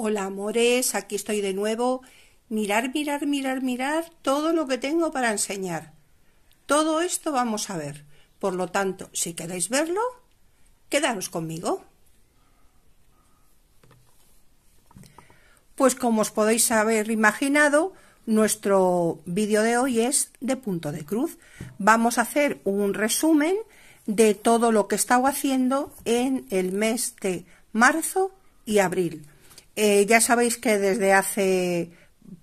Hola amores, aquí estoy de nuevo. Mirar, mirar, mirar, mirar todo lo que tengo para enseñar. Todo esto vamos a ver. Por lo tanto, si queréis verlo, quedaros conmigo. Pues como os podéis haber imaginado, nuestro vídeo de hoy es de punto de cruz. Vamos a hacer un resumen de todo lo que he estado haciendo en el mes de marzo y abril eh, ya sabéis que desde hace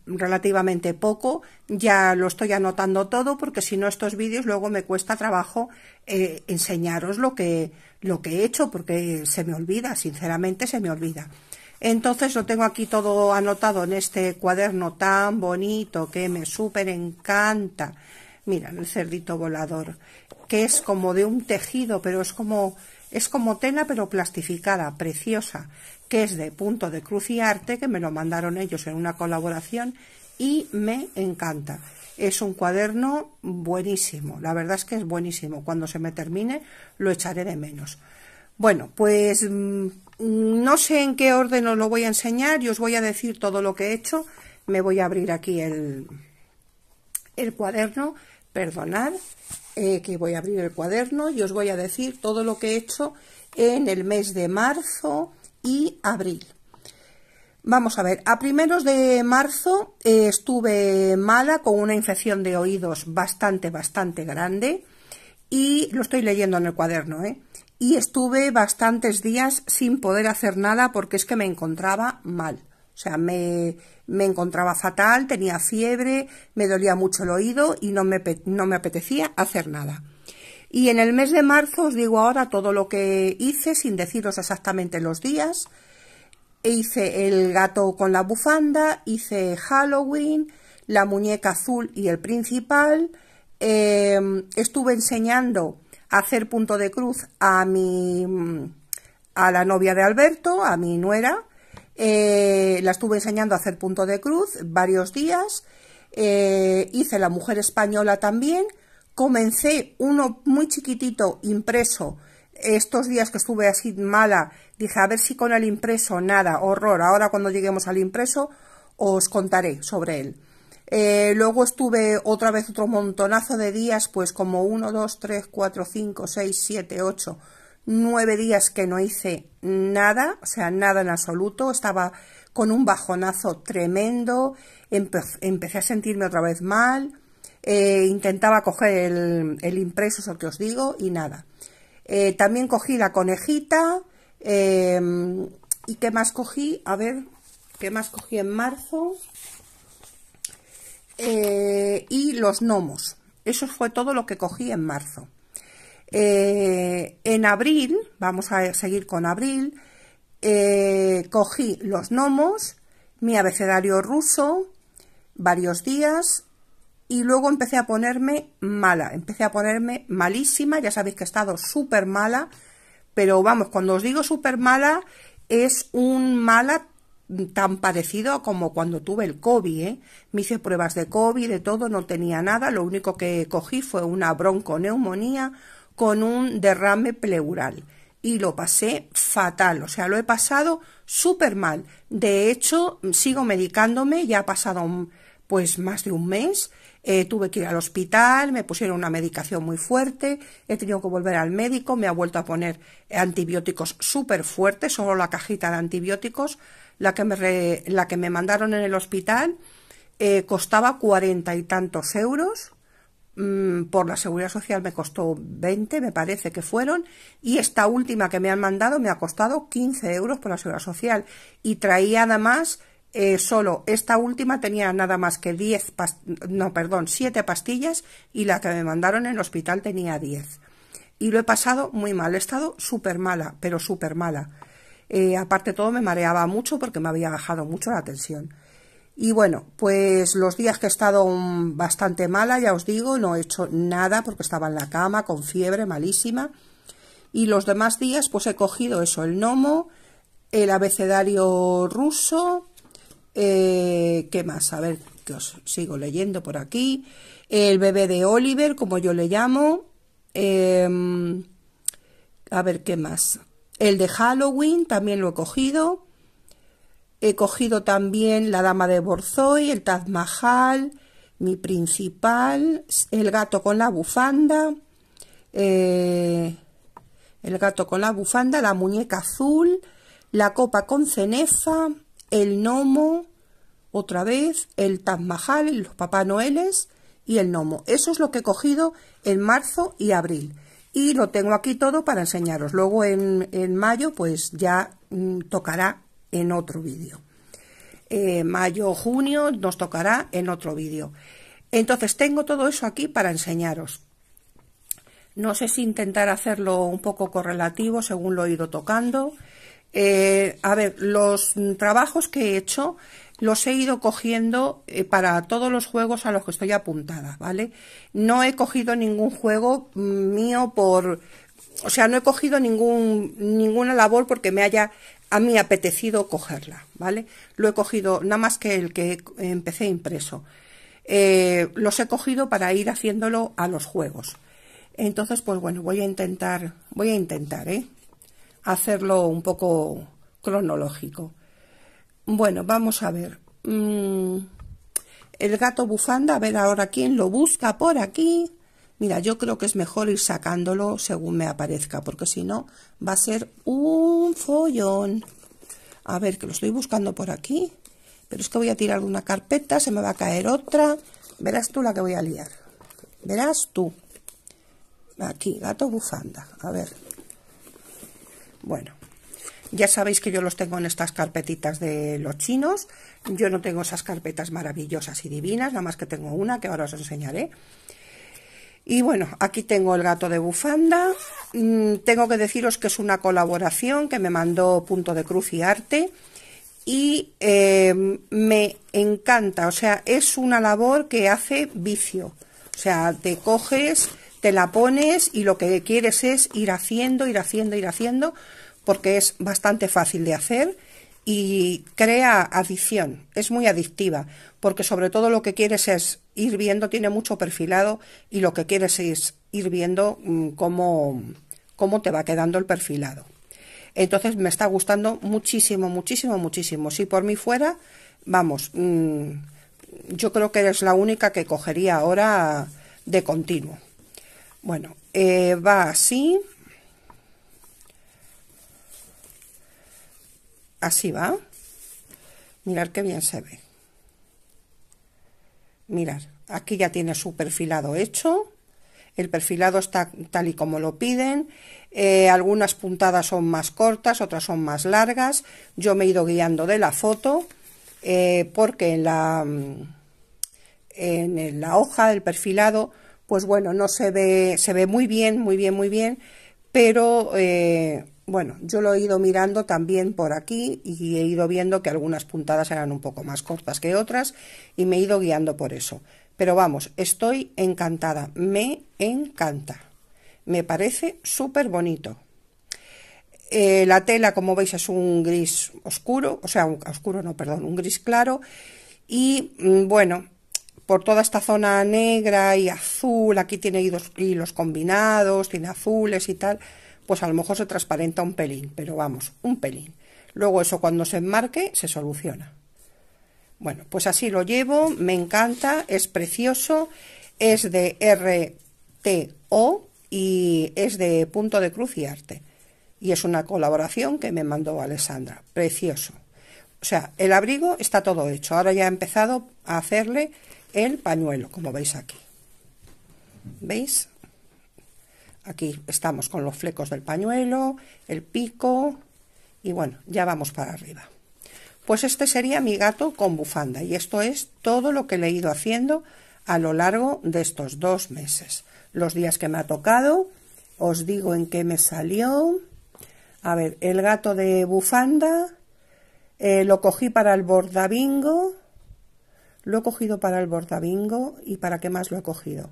relativamente poco, ya lo estoy anotando todo porque si no estos vídeos luego me cuesta trabajo eh, enseñaros lo que, lo que he hecho porque se me olvida, sinceramente se me olvida. Entonces lo tengo aquí todo anotado en este cuaderno tan bonito que me súper encanta. Mira, el cerdito volador, que es como de un tejido, pero es como, es como tela pero plastificada, preciosa que es de Punto de Cruz y Arte, que me lo mandaron ellos en una colaboración y me encanta. Es un cuaderno buenísimo, la verdad es que es buenísimo. Cuando se me termine lo echaré de menos. Bueno, pues mm, no sé en qué orden os lo voy a enseñar y os voy a decir todo lo que he hecho. Me voy a abrir aquí el, el cuaderno, perdonad, eh, que voy a abrir el cuaderno y os voy a decir todo lo que he hecho en el mes de marzo, y abril. Vamos a ver, a primeros de marzo eh, estuve mala con una infección de oídos bastante, bastante grande y lo estoy leyendo en el cuaderno, ¿eh? Y estuve bastantes días sin poder hacer nada porque es que me encontraba mal. O sea, me, me encontraba fatal, tenía fiebre, me dolía mucho el oído y no me, no me apetecía hacer nada. Y en el mes de marzo os digo ahora todo lo que hice, sin deciros exactamente los días. hice el gato con la bufanda, hice Halloween, la muñeca azul y el principal. Em, estuve enseñando a hacer punto de cruz a mi mm, a la novia de Alberto, a mi nuera. Eh, la estuve enseñando a hacer punto de cruz varios días. Eh, hice la mujer española también Comencé uno muy chiquitito, impreso. Estos días que estuve así mala, dije, a ver si con el impreso, nada, horror. Ahora cuando lleguemos al impreso, os contaré sobre él. Eh, luego estuve otra vez otro montonazo de días, pues como 1, 2, 3, 4, 5, 6, 7, 8, 9 días que no hice nada, o sea, nada en absoluto. Estaba con un bajonazo tremendo, empecé a sentirme otra vez mal. Eh, intentaba coger el, impreso, eso que os digo, y nada. Eh, también cogí la conejita. Em, ¿Y qué más cogí? A ver, ¿qué más cogí en marzo? Eh, y los gnomos. Eso fue todo lo que cogí en marzo. en abril, vamos a seguir con abril, cogí los gnomos, mi abecedario ruso, varios días, y luego empecé a ponerme mala, empecé a ponerme malísima, ya sabéis que he estado súper mala, pero vamos, cuando os digo súper mala, es un mala tan parecido como cuando tuve el COVID, ¿eh? me hice pruebas de COVID, de todo, no tenía nada, lo único que cogí fue una bronconeumonía con un derrame pleural y lo pasé fatal, o sea, lo he pasado súper mal. De hecho, sigo medicándome, ya ha pasado pues más de un mes eh, tuve que ir al hospital, me pusieron una medicación muy fuerte, he tenido que volver al médico, me ha vuelto a poner antibióticos súper fuertes, solo la cajita de antibióticos, la que me, mandaron en el hospital, eh, costaba cuarenta y tantos euros, mm, por la seguridad social me costó veinte, me parece que fueron, y esta última que me han mandado me ha costado quince euros por la seguridad social. Y traía además eh, solo esta última tenía nada más que 10, no, perdón, 7 pastillas y la que me mandaron en el hospital tenía 10. Y lo he pasado muy mal, he estado súper mala, pero súper mala. Eh, aparte todo me mareaba mucho porque me había bajado mucho la tensión. Y bueno, pues los días que he estado bastante mala, ya os digo, no he hecho nada porque estaba en la cama con fiebre malísima. Y los demás días pues he cogido eso, el gnomo, el abecedario ruso, eh, ¿Qué más? A ver, que os sigo leyendo por aquí. El bebé de Oliver, como yo le llamo. Em, a ver, ¿qué más? El de Halloween también lo he cogido. He cogido también La Dama de Borzoi, el Taz Mahal, mi principal, el gato con la bufanda, eh, el gato con la bufanda, la muñeca azul, la copa con cenefa, el gnomo, otra vez, el Taj Mahal, los Papá Noeles y el gnomo. Eso es lo que he cogido en marzo y abril. Y lo tengo aquí todo para enseñaros. Luego en, en mayo pues ya mm, tocará en otro vídeo. Eh, mayo, junio nos tocará en otro vídeo. Entonces tengo todo eso aquí para enseñaros. No sé si intentar hacerlo un poco correlativo según lo he ido tocando. Eh, a ver, los trabajos que he hecho los he ido cogiendo eh, para todos los juegos a los que estoy apuntada, ¿vale? No he cogido ningún juego mm, mío por... O sea, no he cogido ninguna labor porque me haya a mí apetecido cogerla, ¿vale? Lo he cogido nada más que el que empecé impreso. Eh, los he cogido para ir haciéndolo a los juegos. Entonces, pues bueno, voy a intentar, voy a intentar, ¿eh? hacerlo un poco cronológico. Bueno, vamos a ver. Mm, el gato bufanda, a ver ahora quién lo busca por aquí. Mira, yo creo que es mejor ir sacándolo según me aparezca, porque si no va a ser un follón. A ver, que lo estoy buscando por aquí. Pero es que voy a tirar una carpeta, se me va a caer otra. Verás tú la que voy a liar. Verás tú. Aquí, gato bufanda. A ver, bueno, ya sabéis que yo los tengo en estas carpetitas de los chinos. Yo no tengo esas carpetas maravillosas y divinas, nada más que tengo una que ahora os enseñaré. Y bueno, aquí tengo el gato de bufanda. Mm, tengo que deciros que es una colaboración que me mandó Punto de Cruz y Arte. Y em, me encanta, o sea, es una labor que hace vicio. O sea, te coges te la pones y lo que quieres es ir haciendo, ir haciendo, ir haciendo, porque es bastante fácil de hacer y crea adicción, es muy adictiva, porque sobre todo lo que quieres es ir viendo, tiene mucho perfilado y lo que quieres es ir viendo mm, cómo, cómo te va quedando el perfilado. Entonces me está gustando muchísimo, muchísimo, muchísimo. Si por mí fuera, vamos, mm, yo creo que eres la única que cogería ahora de continuo. Bueno, eh, va así. Así va. Mirar qué bien se ve. Mirar, aquí ya tiene su perfilado hecho. El perfilado está tal y como lo piden. Eh, algunas puntadas son más cortas, otras son más largas. Yo me he ido guiando de la foto eh, porque en la, mm, en la hoja del perfilado pues bueno, no se ve, se ve muy bien, muy bien, muy bien, pero eh, bueno, yo lo he ido mirando también por aquí y he ido viendo que algunas puntadas eran un poco más cortas que otras y me he ido guiando por eso. Pero vamos, estoy encantada, me encanta, me parece súper bonito. Eh, la tela, como veis, es un gris oscuro, o sea, un, oscuro no, perdón, un gris claro. Y mm, bueno, por toda esta zona negra y azul, aquí tiene hilos, hilos combinados, tiene azules y tal, pues a lo mejor se transparenta un pelín, pero vamos, un pelín. Luego eso cuando se enmarque se soluciona. Bueno, pues así lo llevo, me encanta, es precioso, es de RTO y es de punto de cruz y arte. Y es una colaboración que me mandó Alessandra, precioso. O sea, el abrigo está todo hecho, ahora ya he empezado a hacerle el pañuelo, como veis aquí. ¿Veis? Aquí estamos con los flecos del pañuelo, el pico y bueno, ya vamos para arriba. Pues este sería mi gato con bufanda y esto es todo lo que le he ido haciendo a lo largo de estos dos meses. Los días que me ha tocado, os digo en qué me salió. A ver, el gato de bufanda eh, lo cogí para el bordabingo lo he cogido para el bordabingo y para qué más lo he cogido.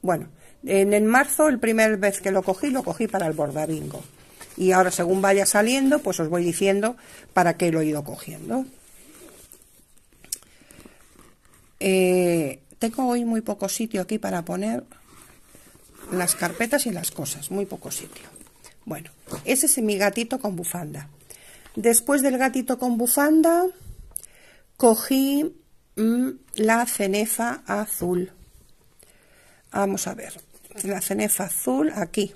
Bueno, en en marzo, el primer vez que lo cogí, lo cogí para el bordabingo Y ahora, según vaya saliendo, pues os voy diciendo para qué lo he ido cogiendo. Eh, tengo hoy muy poco sitio aquí para poner las carpetas y las cosas, muy poco sitio. Bueno, ese es mi gatito con bufanda. Después del gatito con bufanda, Cogí mm, la cenefa azul. Vamos a ver, la cenefa azul aquí.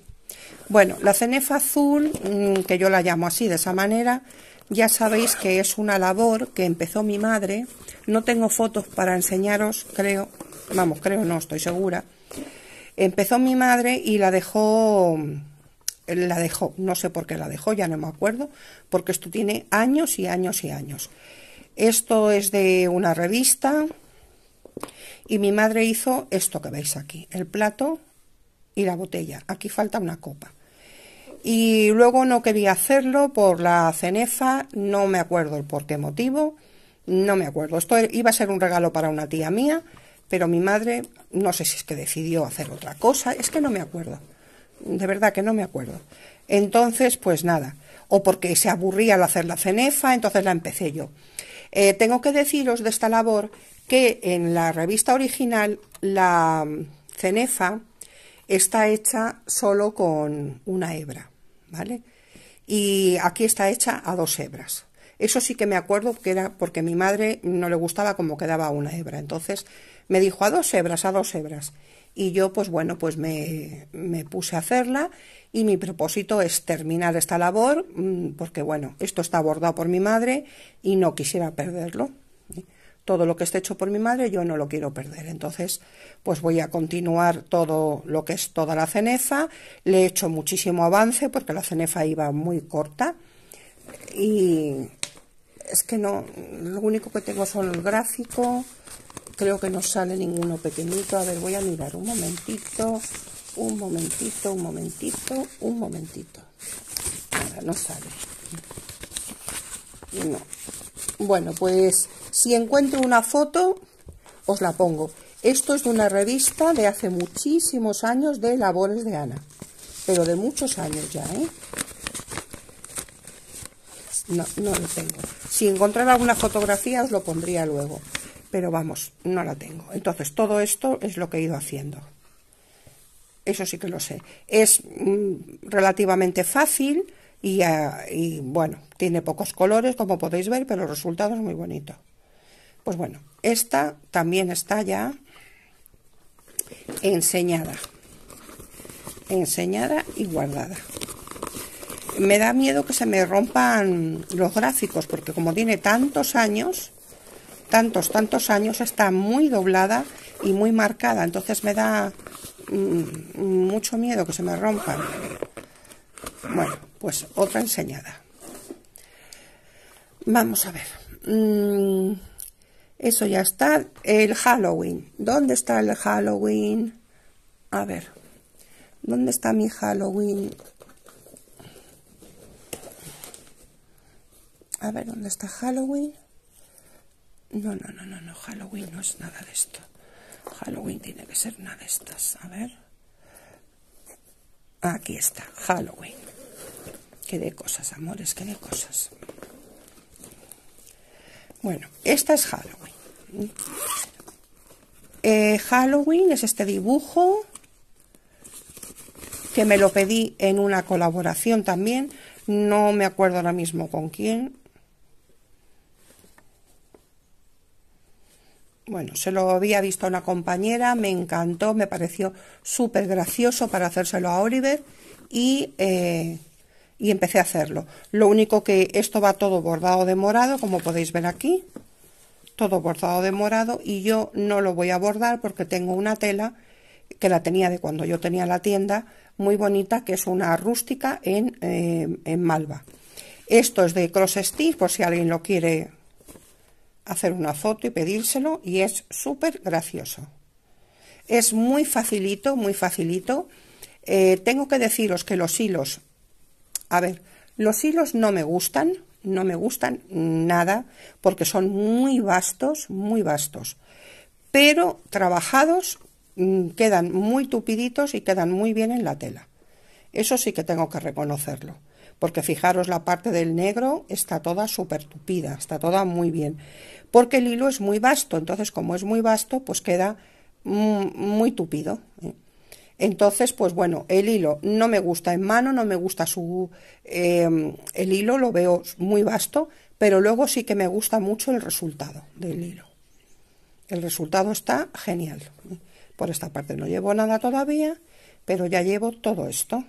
Bueno, la cenefa azul, mm, que yo la llamo así, de esa manera, ya sabéis que es una labor que empezó mi madre. No tengo fotos para enseñaros, creo, vamos, creo no, estoy segura. Empezó mi madre y la dejó, mm, la dejó, no sé por qué la dejó, ya no me acuerdo, porque esto tiene años y años y años. Esto es de una revista y mi madre hizo esto que veis aquí, el plato y la botella. Aquí falta una copa. Y luego no quería hacerlo por la cenefa, no me acuerdo el por qué motivo, no me acuerdo. Esto iba a ser un regalo para una tía mía, pero mi madre, no sé si es que decidió hacer otra cosa, es que no me acuerdo. De verdad que no me acuerdo. Entonces, pues nada, o porque se aburría al hacer la cenefa, entonces la empecé yo. Eh, tengo que deciros de esta labor que en la revista original la cenefa está hecha solo con una hebra, ¿vale? Y aquí está hecha a dos hebras. Eso sí que me acuerdo que era porque mi madre no le gustaba como quedaba una hebra. Entonces me dijo a dos hebras, a dos hebras. Y yo, pues bueno, pues me, me puse a hacerla y mi propósito es terminar esta labor mm, porque, bueno, esto está abordado por mi madre y no quisiera perderlo. Todo lo que esté hecho por mi madre yo no lo quiero perder. Entonces, pues voy a continuar todo lo que es toda la cenefa. Le he hecho muchísimo avance porque la cenefa iba muy corta y es que no, lo único que tengo son el gráfico. Creo que no sale ninguno pequeñito. A ver, voy a mirar un momentito un momentito, un momentito, un momentito. Ahora no sale. No. Bueno, pues si encuentro una foto, os la pongo. Esto es de una revista de hace muchísimos años de labores de Ana. Pero de muchos años ya, ¿eh? No, no lo tengo. Si encontrara alguna fotografía os lo pondría luego. Pero vamos, no la tengo. Entonces todo esto es lo que he ido haciendo eso sí que lo sé. Es mm, relativamente fácil y, ah, y, bueno, tiene pocos colores como podéis ver, pero el resultado es muy bonito. Pues bueno, esta también está ya enseñada. Enseñada y guardada. Me da miedo que se me rompan los gráficos porque como tiene tantos años, tantos, tantos años, está muy doblada y muy marcada. Entonces me da Mm, mucho miedo que se me rompan. Bueno, pues otra enseñada. Vamos a ver. Mm, eso ya está. El Halloween. ¿Dónde está el Halloween? A ver. ¿Dónde está mi Halloween? A ver, ¿dónde está Halloween? No, no, no, no, no. Halloween no es nada de esto. Halloween tiene que ser una de estas. A ver. Aquí está, Halloween. Que de cosas, amores, que de cosas. Bueno, esta es Halloween. Eh, Halloween es este dibujo que me lo pedí en una colaboración también. No me acuerdo ahora mismo con quién. Bueno, se lo había visto a una compañera, me encantó, me pareció súper gracioso para hacérselo a Oliver y, eh, y empecé a hacerlo. Lo único que esto va todo bordado de morado, como podéis ver aquí, todo bordado de morado y yo no lo voy a bordar porque tengo una tela que la tenía de cuando yo tenía la tienda, muy bonita, que es una rústica en, eh, en malva. Esto es de cross stitch, por si alguien lo quiere hacer una foto y pedírselo y es súper gracioso. Es muy facilito, muy facilito. Eh, tengo que deciros que los hilos, a ver, los hilos no me gustan, no me gustan nada porque son muy vastos, muy vastos. Pero trabajados mm, quedan muy tupiditos y quedan muy bien en la tela. Eso sí que tengo que reconocerlo porque fijaros la parte del negro está toda súper tupida, está toda muy bien, porque el hilo es muy vasto, entonces como es muy vasto, pues queda mm, muy tupido. ¿eh? Entonces, pues bueno, el hilo no me gusta en mano, no me gusta su... Em, el hilo lo veo muy vasto, pero luego sí que me gusta mucho el resultado del hilo. El resultado está genial. ¿eh? Por esta parte no llevo nada todavía, pero ya llevo todo esto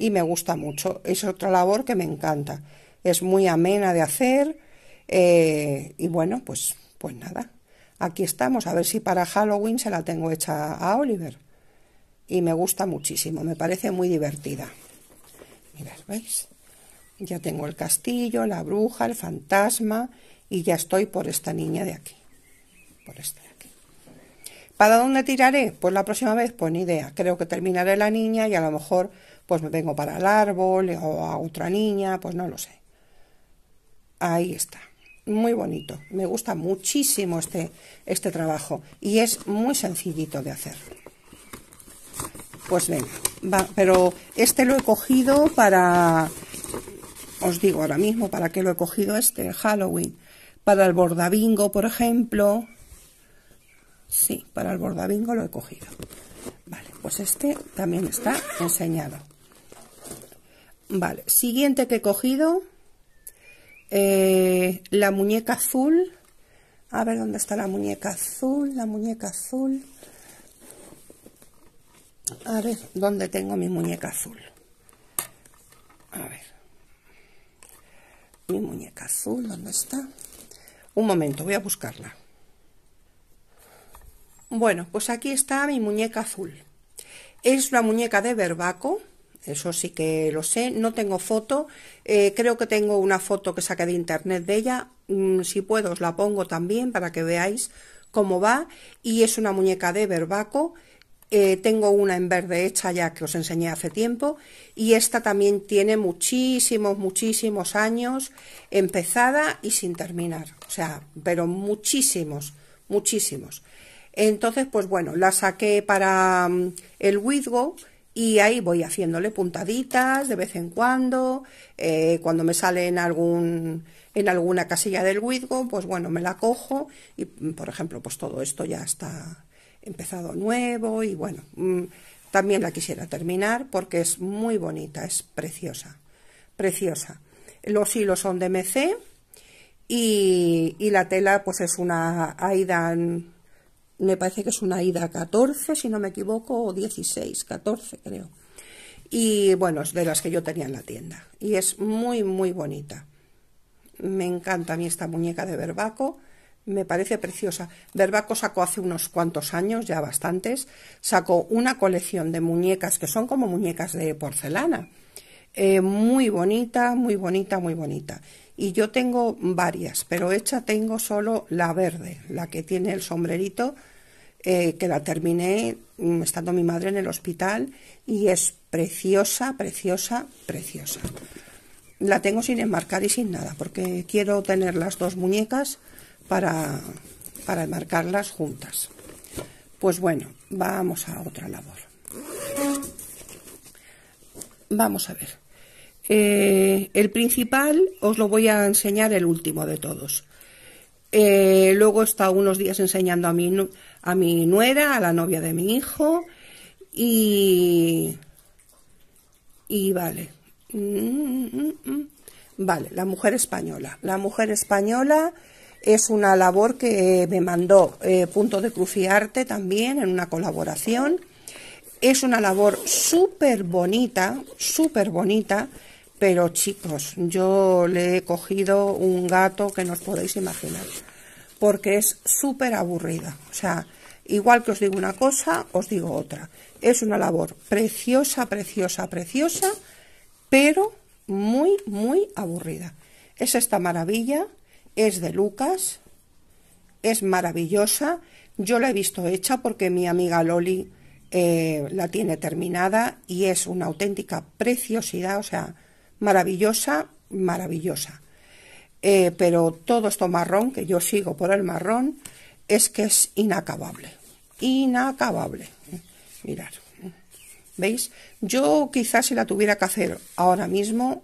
y me gusta mucho. Es otra labor que me encanta. Es muy amena de hacer eh, y bueno, pues, pues nada, aquí estamos. A ver si para Halloween se la tengo hecha a Oliver. Y me gusta muchísimo, me parece muy divertida. Mirad, ¿veis? Ya tengo el castillo, la bruja, el fantasma y ya estoy por esta niña de aquí. Por esta de aquí. ¿Para dónde tiraré? Pues la próxima vez, pues ni idea. Creo que terminaré la niña y a lo mejor pues me vengo para el árbol o a otra niña, pues no lo sé. Ahí está. Muy bonito. Me gusta muchísimo este, este trabajo y es muy sencillito de hacer. Pues venga, pero este lo he cogido para, os digo ahora mismo, para qué lo he cogido este, Halloween. Para el bordabingo, por ejemplo. Sí, para el bordabingo lo he cogido. Vale, pues este también está enseñado. Vale, siguiente que he cogido, eh, la muñeca azul. A ver dónde está la muñeca azul, la muñeca azul. A ver dónde tengo mi muñeca azul. A ver. Mi muñeca azul, ¿dónde está? Un momento, voy a buscarla. Bueno, pues aquí está mi muñeca azul. Es la muñeca de verbaco eso sí que lo sé. No tengo foto, eh, creo que tengo una foto que saqué de internet de ella. Mm, si puedo, os la pongo también para que veáis cómo va. Y es una muñeca de verbaco. Eh, tengo una en verde hecha ya que os enseñé hace tiempo y esta también tiene muchísimos, muchísimos años empezada y sin terminar, o sea, pero muchísimos, muchísimos. Entonces, pues bueno, la saqué para mm, el Widgo y ahí voy haciéndole puntaditas de vez en cuando, eh, cuando me sale en, algún, en alguna casilla del Widgo, pues bueno, me la cojo y, mm, por ejemplo, pues todo esto ya está empezado nuevo y bueno, mm, también la quisiera terminar porque es muy bonita, es preciosa, preciosa. Los hilos son de MC y, y la tela pues es una Aidan me parece que es una ida 14, si no me equivoco, o 16, 14 creo. Y bueno, es de las que yo tenía en la tienda. Y es muy, muy bonita. Me encanta a mí esta muñeca de verbaco, Me parece preciosa. verbaco sacó hace unos cuantos años, ya bastantes, sacó una colección de muñecas que son como muñecas de porcelana eh, muy bonita, muy bonita, muy bonita. Y yo tengo varias, pero hecha tengo solo la verde, la que tiene el sombrerito, eh, que la terminé mm, estando mi madre en el hospital y es preciosa, preciosa, preciosa. La tengo sin enmarcar y sin nada, porque quiero tener las dos muñecas para, para enmarcarlas juntas. Pues bueno, vamos a otra labor. Vamos a ver. Eh, el principal os lo voy a enseñar el último de todos. Eh, luego está unos días enseñando a mi, a mi nuera, a la novia de mi hijo. Y... Y vale. Mm, mm, mm. Vale, la mujer española. La mujer española es una labor que me mandó eh, Punto de Cruciarte también en una colaboración. Es una labor súper bonita, súper bonita, pero chicos, yo le he cogido un gato que no os podéis imaginar, porque es súper aburrida. O sea, igual que os digo una cosa, os digo otra. Es una labor preciosa, preciosa, preciosa, pero muy, muy aburrida. Es esta maravilla, es de Lucas, es maravillosa. Yo la he visto hecha porque mi amiga Loli eh, la tiene terminada y es una auténtica preciosidad, o sea, maravillosa, maravillosa. Eh, pero todo esto marrón, que yo sigo por el marrón, es que es inacabable, inacabable. Mirad, ¿veis? Yo quizás si la tuviera que hacer ahora mismo,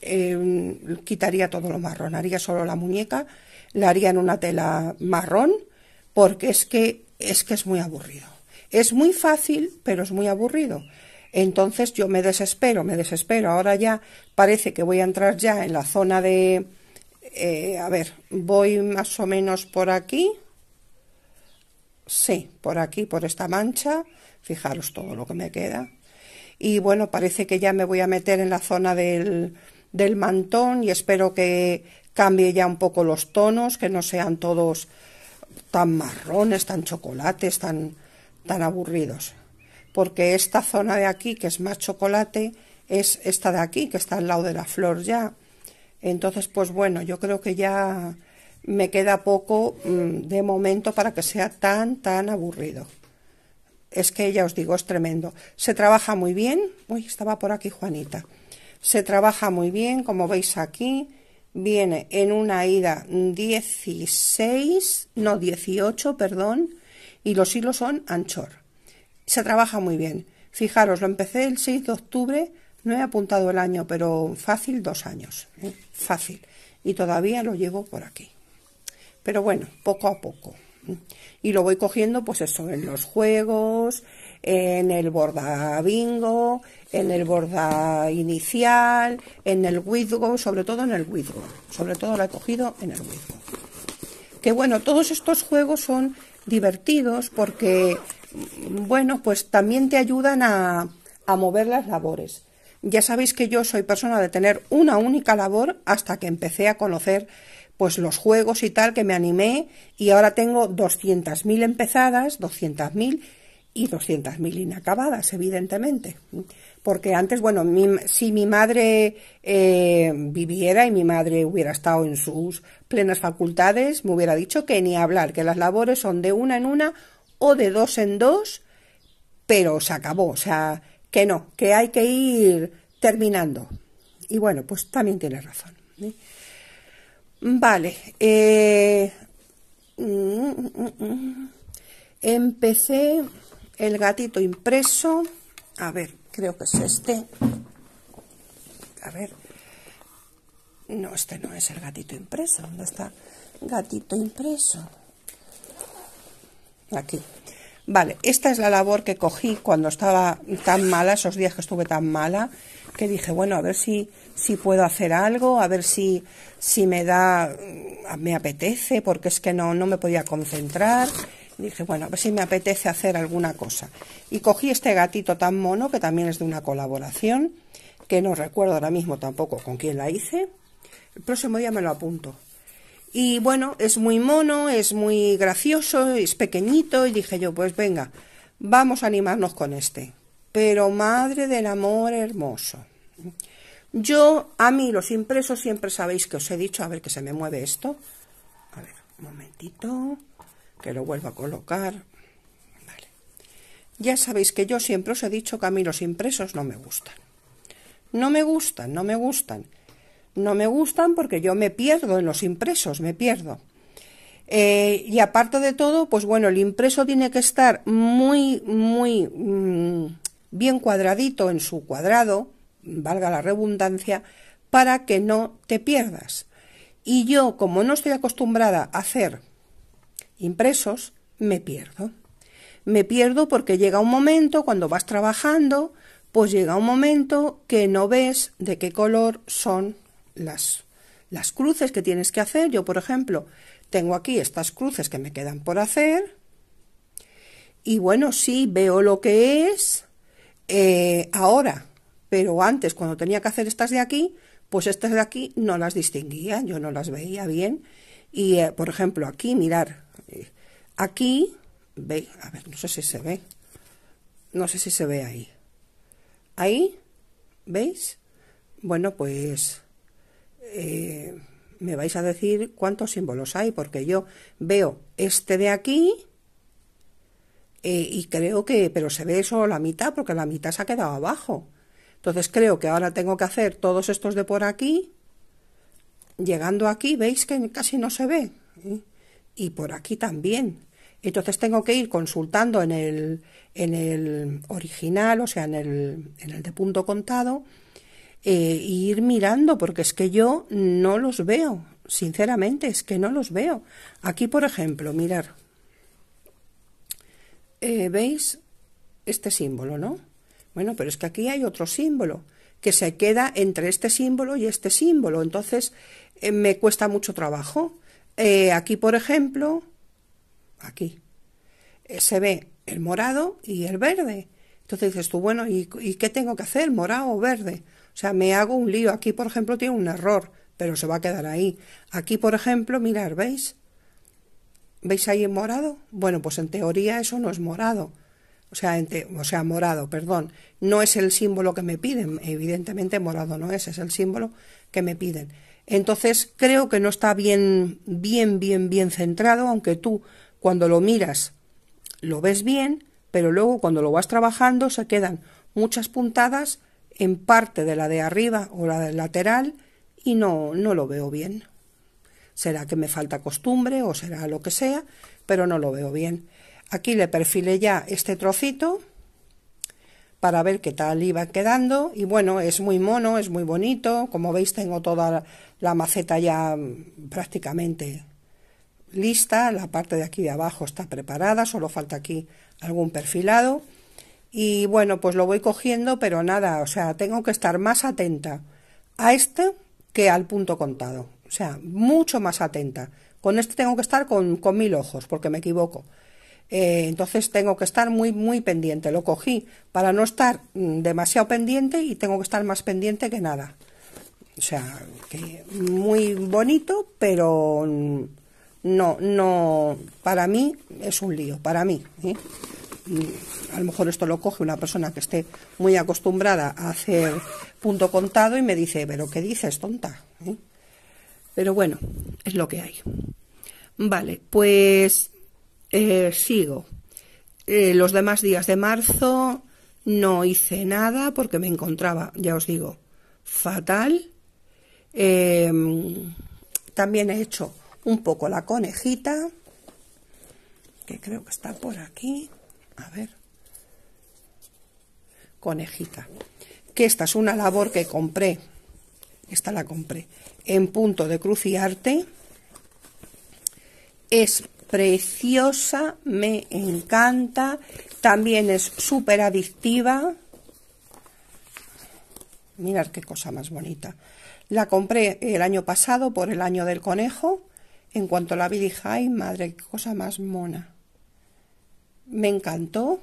eh, quitaría todo lo marrón, haría solo la muñeca, la haría en una tela marrón, porque es que es, que es muy aburrido. Es muy fácil, pero es muy aburrido. Entonces yo me desespero, me desespero. Ahora ya parece que voy a entrar ya en la zona de... Eh, a ver, voy más o menos por aquí. Sí, por aquí, por esta mancha. Fijaros todo lo que me queda. Y bueno, parece que ya me voy a meter en la zona del, del mantón y espero que cambie ya un poco los tonos, que no sean todos tan marrones, tan chocolates, tan tan aburridos. Porque esta zona de aquí, que es más chocolate, es esta de aquí, que está al lado de la flor ya. Entonces, pues bueno, yo creo que ya me queda poco mm, de momento para que sea tan, tan aburrido. Es que ya os digo, es tremendo. Se trabaja muy bien. Uy, estaba por aquí Juanita. Se trabaja muy bien, como veis aquí. Viene en una ida 16, no 18, perdón, y los hilos son anchor. Se trabaja muy bien. Fijaros, lo empecé el 6 de octubre, no he apuntado el año, pero fácil dos años, ¿eh? fácil. Y todavía lo llevo por aquí. Pero bueno, poco a poco. Y lo voy cogiendo, pues eso, en los juegos, en el borda bingo, en el borda inicial, en el widgo, sobre todo en el widgo. Sobre todo lo he cogido en el widgo. Que bueno, todos estos juegos son divertidos porque, bueno, pues también te ayudan a, a mover las labores. Ya sabéis que yo soy persona de tener una única labor hasta que empecé a conocer pues los juegos y tal que me animé y ahora tengo 200.000 empezadas, 200.000 y 200.000 inacabadas, evidentemente porque antes, bueno, si mi madre eh, viviera y mi madre hubiera estado en sus plenas facultades, me hubiera dicho que ni hablar, que las labores son de una en una o de dos en dos, pero se acabó, o sea, que no, que hay que ir terminando. Y bueno, pues también tiene razón. ¿eh? Vale. Eh, mm, mm, mm, empecé el gatito impreso. A ver, creo que es este. A ver, no, este no es el gatito impreso. ¿Dónde está? Gatito impreso. Aquí. Vale, esta es la labor que cogí cuando estaba tan mala, esos días que estuve tan mala, que dije, bueno, a ver si, si puedo hacer algo, a ver si, si me da, me apetece, porque es que no, no me podía concentrar. Dije, bueno, a ver si me apetece hacer alguna cosa. Y cogí este gatito tan mono, que también es de una colaboración, que no recuerdo ahora mismo tampoco con quién la hice. El próximo día me lo apunto. Y bueno, es muy mono, es muy gracioso, es pequeñito. Y dije yo, pues venga, vamos a animarnos con este. Pero madre del amor hermoso. Yo, a mí los impresos siempre sabéis que os he dicho, a ver que se me mueve esto. A ver, un momentito que lo vuelvo a colocar. Ya sabéis que yo siempre os he dicho que a mí los impresos no me gustan. No me gustan, no me gustan. No me gustan porque yo me pierdo en los impresos, me pierdo. Eh, y aparte de todo, pues bueno, el impreso tiene que estar muy, muy mm, bien cuadradito en su cuadrado, valga la redundancia, para que no te pierdas. Y yo, como no estoy acostumbrada a hacer impresos, me pierdo. Me pierdo porque llega un momento, cuando vas trabajando, pues llega un momento que no ves de qué color son las, las cruces que tienes que hacer. Yo, por ejemplo, tengo aquí estas cruces que me quedan por hacer. Y bueno, sí, veo lo que es eh, ahora, pero antes, cuando tenía que hacer estas de aquí, pues estas de aquí no las distinguía, yo no las veía bien. Y, eh, por ejemplo, aquí, mirar, Aquí, ve, a ver, no sé si se ve. No sé si se ve ahí. Ahí, ¿veis? Bueno, pues eh, me vais a decir cuántos símbolos hay, porque yo veo este de aquí eh, y creo que, pero se ve solo la mitad, porque la mitad se ha quedado abajo. Entonces creo que ahora tengo que hacer todos estos de por aquí, llegando aquí, veis que casi no se ve. ¿Eh? y por aquí también. Entonces tengo que ir consultando en el, original, o sea, en el, en el de punto contado, eh, ir mirando, porque es que yo no los veo, sinceramente, es que no los veo. Aquí, por ejemplo, mirar, eh, ¿veis este símbolo, no? Bueno, pero es que aquí hay otro símbolo que se queda entre este símbolo y este símbolo, entonces eh, me cuesta mucho trabajo eh, aquí, por ejemplo, aquí, eh, se ve el morado y el verde. Entonces dices tú, bueno, ¿y, ¿y, qué tengo que hacer, morado o verde? O sea, me hago un lío. Aquí, por ejemplo, tiene un error, pero se va a quedar ahí. Aquí, por ejemplo, mirar, ¿veis? ¿Veis ahí el morado? Bueno, pues en teoría eso no es morado. O sea, o sea, morado, perdón. No es el símbolo que me piden. Evidentemente morado no es, es el símbolo que me piden. Entonces creo que no está bien, bien, bien, bien centrado, aunque tú cuando lo miras lo ves bien, pero luego cuando lo vas trabajando se quedan muchas puntadas en parte de la de arriba o la del lateral y no, no lo veo bien. Será que me falta costumbre o será lo que sea, pero no lo veo bien. Aquí le perfilé ya este trocito para ver qué tal iba quedando. Y bueno, es muy mono, es muy bonito. Como veis, tengo toda la maceta ya mm, prácticamente lista. La parte de aquí de abajo está preparada, solo falta aquí algún perfilado. Y bueno, pues lo voy cogiendo, pero nada, o sea, tengo que estar más atenta a este que al punto contado. O sea, mucho más atenta. Con este tengo que estar con, con mil ojos, porque me equivoco. Eh, entonces tengo que estar muy, muy pendiente. Lo cogí para no estar mm, demasiado pendiente y tengo que estar más pendiente que nada. O sea, que muy bonito, pero no, no, para mí es un lío, para mí. ¿eh? Mm, a lo mejor esto lo coge una persona que esté muy acostumbrada a hacer punto contado y me dice, pero ¿qué dices, tonta? ¿eh? Pero bueno, es lo que hay. Vale, pues eh, sigo. Eh, los demás días de marzo no hice nada porque me encontraba, ya os digo, fatal. Em, también he hecho un poco la conejita, que creo que está por aquí. A ver. Conejita. Que esta es una labor que compré. Esta la compré en punto de cruciarte. Es preciosa, me encanta, también es súper adictiva. Mirad qué cosa más bonita. La compré el año pasado por el año del conejo. En cuanto la vi dije, ay madre, qué cosa más mona. Me encantó.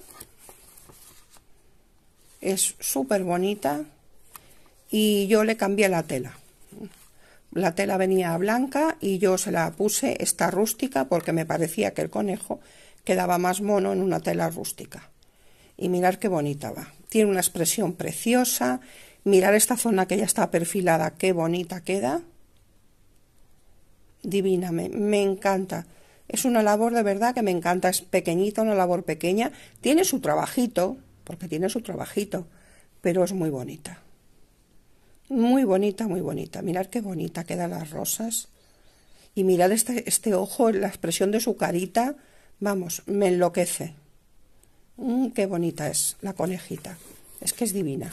Es súper bonita. Y yo le cambié la tela. La tela venía blanca y yo se la puse esta rústica porque me parecía que el conejo quedaba más mono en una tela rústica. Y mirar qué bonita va. Tiene una expresión preciosa. Mirar esta zona que ya está perfilada, qué bonita queda. Divina, me encanta. Es una labor de verdad que me encanta. Es pequeñita, una labor pequeña. Tiene su trabajito, porque tiene su trabajito, pero es muy bonita. Muy bonita, muy bonita. Mirad qué bonita quedan las rosas. Y mirad este, este ojo, la expresión de su carita. Vamos, me enloquece. Mm, qué bonita es la conejita. Es que es divina.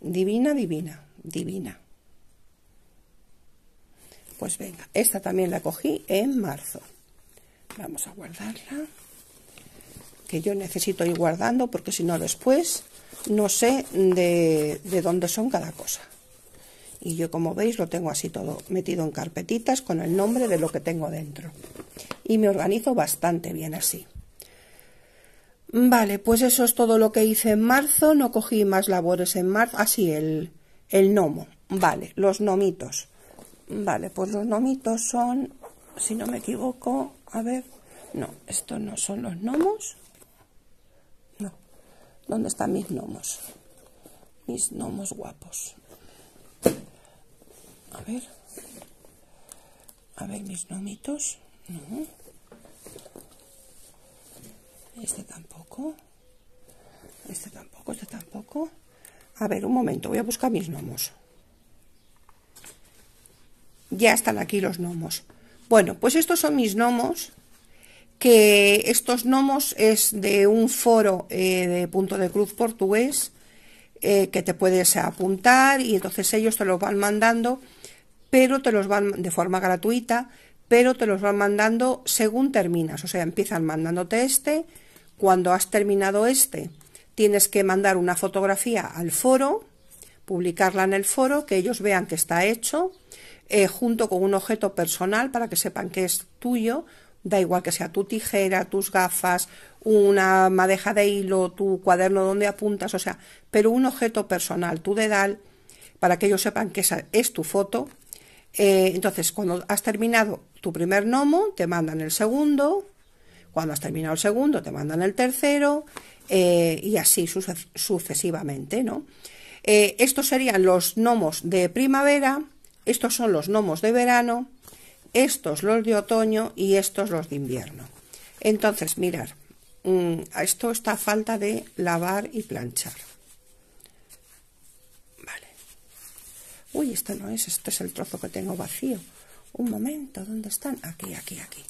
Divina, divina, divina. Pues venga, esta también la cogí en marzo. Vamos a guardarla. Que yo necesito ir guardando porque si no después no sé de, de dónde son cada cosa. Y yo como veis lo tengo así todo metido en carpetitas con el nombre de lo que tengo dentro. Y me organizo bastante bien así. Vale, pues eso es todo lo que hice en marzo. No cogí más labores en marzo. Así, ah, el, el gnomo. Vale, los nomitos. Vale, pues los nomitos son, si no me equivoco, a ver, no, estos no son los gnomos. ¿Dónde están mis gnomos? Mis gnomos guapos. A ver. A ver, mis gnomitos. No. Este tampoco. Este tampoco, este tampoco. A ver, un momento, voy a buscar mis gnomos. Ya están aquí los gnomos. Bueno, pues estos son mis gnomos que estos nomos es de un foro eh, de punto de cruz portugués eh, que te puedes apuntar y entonces ellos te los van mandando, pero te los van de forma gratuita, pero te los van mandando según terminas. O sea, empiezan mandándote este, cuando has terminado este tienes que mandar una fotografía al foro, publicarla en el foro, que ellos vean que está hecho, eh, junto con un objeto personal para que sepan que es tuyo, da igual que sea tu tijera, tus gafas, una madeja de hilo, tu cuaderno donde apuntas, o sea, pero un objeto personal, tu dedal, para que ellos sepan que esa es tu foto. Eh, entonces, cuando has terminado tu primer gnomo, te mandan el segundo, cuando has terminado el segundo, te mandan el tercero, eh, y así sucesivamente, ¿no? Eh, estos serían los gnomos de primavera, estos son los gnomos de verano, estos los de otoño y estos los de invierno. Entonces, mirar, mm, esto está a falta de lavar y planchar. Vale. Uy, esto no es, este es el trozo que tengo vacío. Un momento, ¿dónde están? Aquí, aquí, aquí.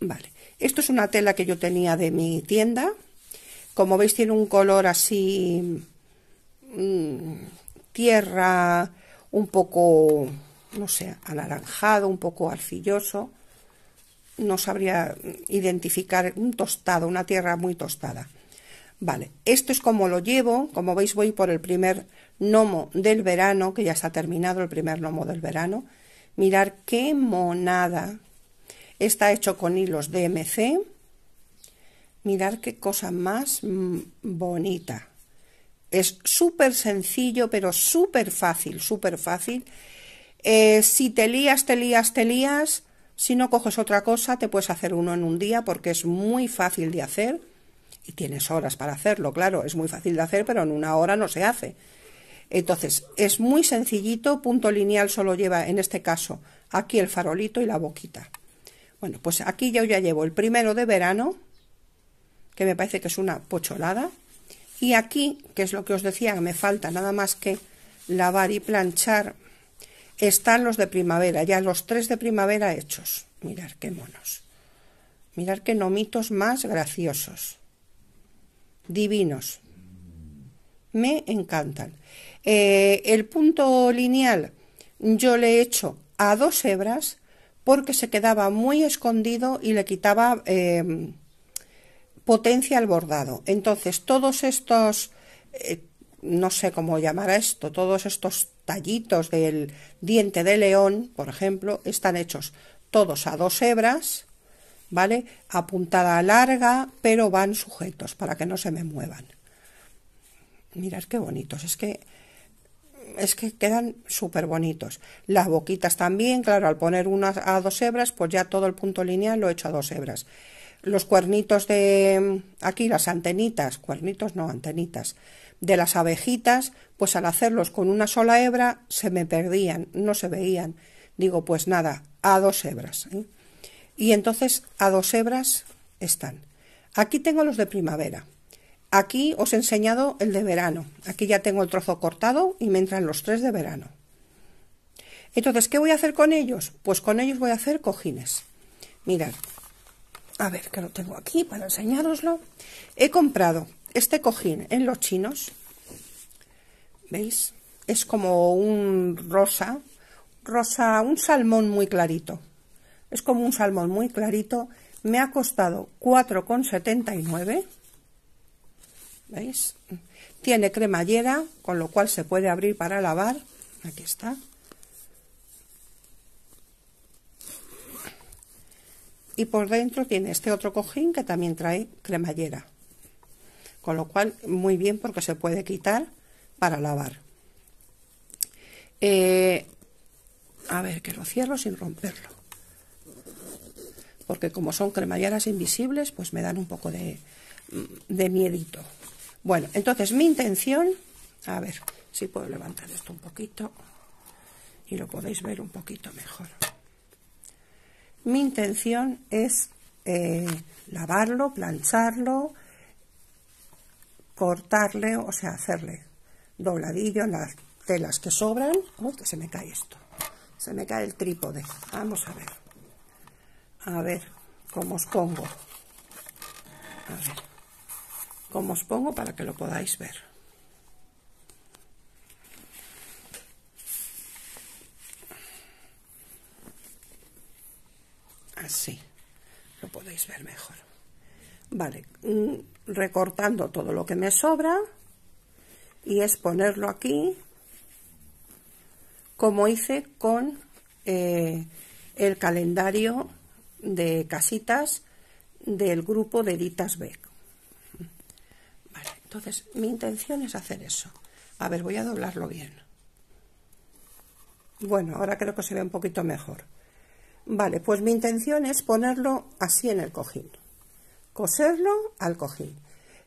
Vale. Esto es una tela que yo tenía de mi tienda. Como veis tiene un color así... Mm, tierra, un poco no sé, anaranjado, un poco arcilloso. No sabría identificar un tostado, una tierra muy tostada. Vale, esto es como lo llevo. Como veis voy por el primer gnomo del verano, que ya está terminado el primer gnomo del verano. Mirar qué monada. Está hecho con hilos de MC. Mirar qué cosa más bonita. Es súper sencillo, pero súper fácil, súper fácil. Eh, si te lías, te lías, te lías, si no coges otra cosa, te puedes hacer uno en un día porque es muy fácil de hacer y tienes horas para hacerlo, claro, es muy fácil de hacer, pero en una hora no se hace. Entonces, es muy sencillito, punto lineal solo lleva en este caso aquí el farolito y la boquita. Bueno, pues aquí yo ya llevo el primero de verano, que me parece que es una pocholada, y aquí, que es lo que os decía, me falta nada más que lavar y planchar están los de primavera, ya los tres de primavera hechos. Mirar qué monos. Mirar qué nomitos más graciosos. Divinos. Me encantan. Eh, el punto lineal yo le he hecho a dos hebras porque se quedaba muy escondido y le quitaba em, potencia al bordado. Entonces todos estos, eh, no sé cómo llamar a esto, todos estos tallitos del diente de león, por ejemplo, están hechos todos a dos hebras, ¿vale? A puntada larga, pero van sujetos para que no se me muevan. Mirad qué bonitos, es que es que quedan súper bonitos. Las boquitas también, claro, al poner unas a dos hebras, pues ya todo el punto lineal lo he hecho a dos hebras. Los cuernitos de mm, aquí, las antenitas, cuernitos no, antenitas de las abejitas, pues al hacerlos con una sola hebra se me perdían, no se veían. Digo, pues nada, a dos hebras. ¿eh? Y entonces a dos hebras están. Aquí tengo los de primavera. Aquí os he enseñado el de verano. Aquí ya tengo el trozo cortado y me entran los tres de verano. Entonces, ¿qué voy a hacer con ellos? Pues con ellos voy a hacer cojines. Mirad, a ver que lo tengo aquí para enseñároslo. He comprado este cojín en los chinos, ¿veis? Es como un rosa, rosa, un salmón muy clarito. Es como un salmón muy clarito. Me ha costado 4,79. ¿Veis? Tiene cremallera, con lo cual se puede abrir para lavar. Aquí está. Y por dentro tiene este otro cojín que también trae cremallera. Con lo cual, muy bien porque se puede quitar para lavar. Eh, a ver, que lo cierro sin romperlo. Porque como son cremalleras invisibles, pues me dan un poco de, de miedito. Bueno, entonces mi intención... A ver, si puedo levantar esto un poquito y lo podéis ver un poquito mejor. Mi intención es eh, lavarlo, plancharlo, cortarle, o sea, hacerle dobladillo en las telas que sobran. que se me cae esto. Se me cae el trípode. Vamos a ver. A ver cómo os pongo. A ver cómo os pongo para que lo podáis ver. Así. Lo podéis ver mejor. Vale. Mm, recortando todo lo que me sobra y es ponerlo aquí como hice con eh, el calendario de casitas del grupo de ditas Beck. entonces mi intención es hacer eso. A ver, voy a doblarlo bien. Bueno, ahora creo que se ve un poquito mejor. Vale, pues mi intención es ponerlo así en el cojín coserlo al cojín.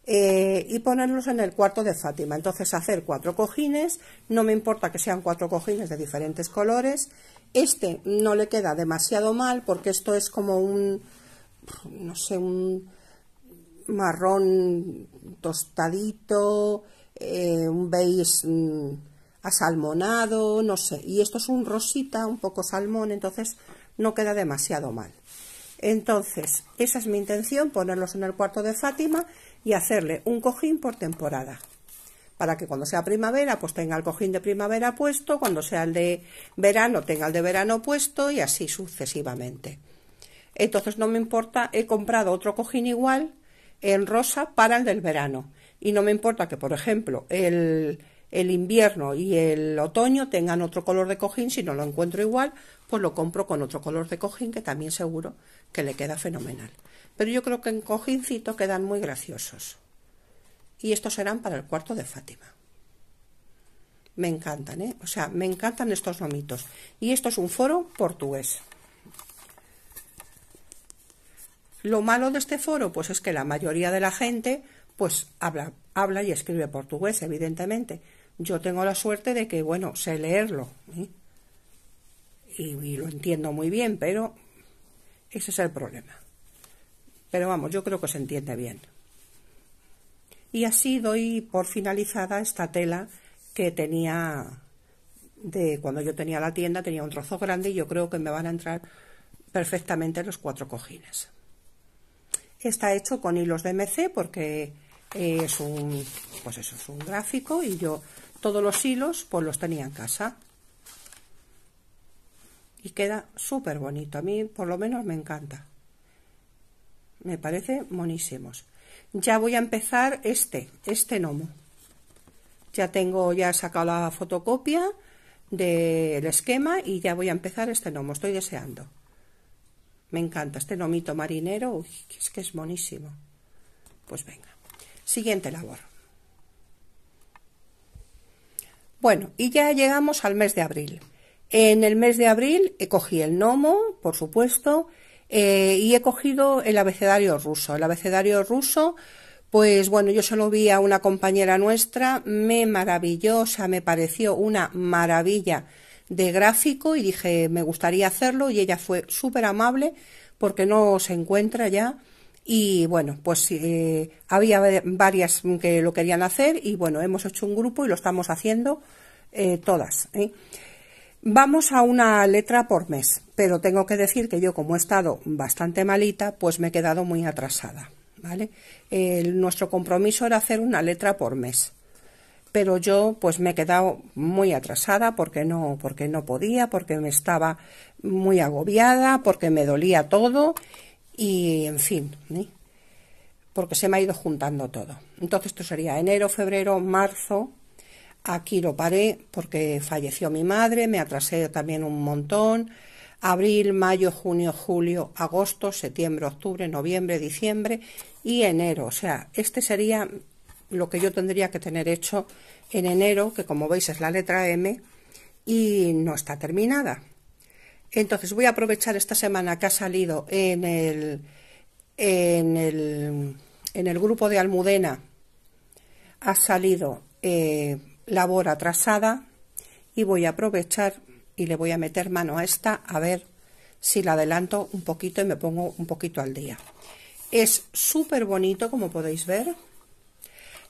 Eh, y ponerlos en el cuarto de Fátima. Entonces hacer cuatro cojines, no me importa que sean cuatro cojines de diferentes colores. Este no le queda demasiado mal porque esto es como un, no sé, un marrón tostadito, eh, un beige mm, asalmonado, no sé. Y esto es un rosita, un poco salmón, entonces no queda demasiado mal. Entonces, esa es mi intención, ponerlos en el cuarto de Fátima y hacerle un cojín por temporada. Para que cuando sea primavera, pues tenga el cojín de primavera puesto, cuando sea el de verano, tenga el de verano puesto y así sucesivamente. Entonces no me importa, he comprado otro cojín igual en rosa para el del verano. Y no me importa que, por ejemplo, el, el invierno y el otoño tengan otro color de cojín, si no lo encuentro igual, pues lo compro con otro color de cojín que también seguro que le queda fenomenal. Pero yo creo que en cojincito quedan muy graciosos. Y estos serán para el cuarto de Fátima. Me encantan, ¿eh? O sea, me encantan estos nomitos. Y esto es un foro portugués. Lo malo de este foro, pues es que la mayoría de la gente, pues habla, habla y escribe portugués, evidentemente. Yo tengo la suerte de que, bueno, sé leerlo y, lo entiendo muy bien, pero ese es el problema. Pero vamos, yo creo que se entiende bien. Y así doy por finalizada esta tela que tenía de cuando yo tenía la tienda, tenía un trozo grande y yo creo que me van a entrar perfectamente los cuatro cojines. Está hecho con hilos de porque eh, es un, pues eso, es un gráfico y yo todos los hilos pues los tenía en casa y queda súper bonito a mí por lo menos me encanta me parece monísimos ya voy a empezar este este nomo ya tengo ya he sacado la fotocopia del esquema y ya voy a empezar este nomo estoy deseando me encanta este nomito marinero es que es monísimo pues venga siguiente labor Bueno, y ya llegamos al mes de abril. En el mes de abril cogí el gnomo, por supuesto, eh, y he cogido el abecedario ruso. El abecedario ruso, pues bueno, yo se lo vi a una compañera nuestra, me maravillosa, me pareció una maravilla de gráfico y dije, me gustaría hacerlo y ella fue súper amable porque no se encuentra ya y bueno, pues eh, había varias que lo querían hacer y bueno, hemos hecho un grupo y lo estamos haciendo eh, todas. ¿eh? Vamos a una letra por mes, pero tengo que decir que yo como he estado bastante malita, pues me he quedado muy atrasada. ¿vale? nuestro compromiso era hacer una letra por mes, pero yo pues me he quedado muy atrasada porque no, porque no podía, porque me estaba muy agobiada, porque me dolía todo y en fin, ¿eh? porque se me ha ido juntando todo. Entonces esto sería enero, febrero, marzo. Aquí lo paré porque falleció mi madre, me atrasé también un montón. Abril, mayo, junio, julio, agosto, septiembre, octubre, noviembre, diciembre y enero. O sea, este sería lo que yo tendría que tener hecho en enero, que como veis es la letra M y no está terminada. Entonces voy a aprovechar esta semana que ha salido en el, en el, grupo de Almudena, ha salido eh, labor atrasada y voy a aprovechar y le voy a meter mano a esta a ver si la adelanto un poquito y me pongo un poquito al día. Es súper bonito como podéis ver.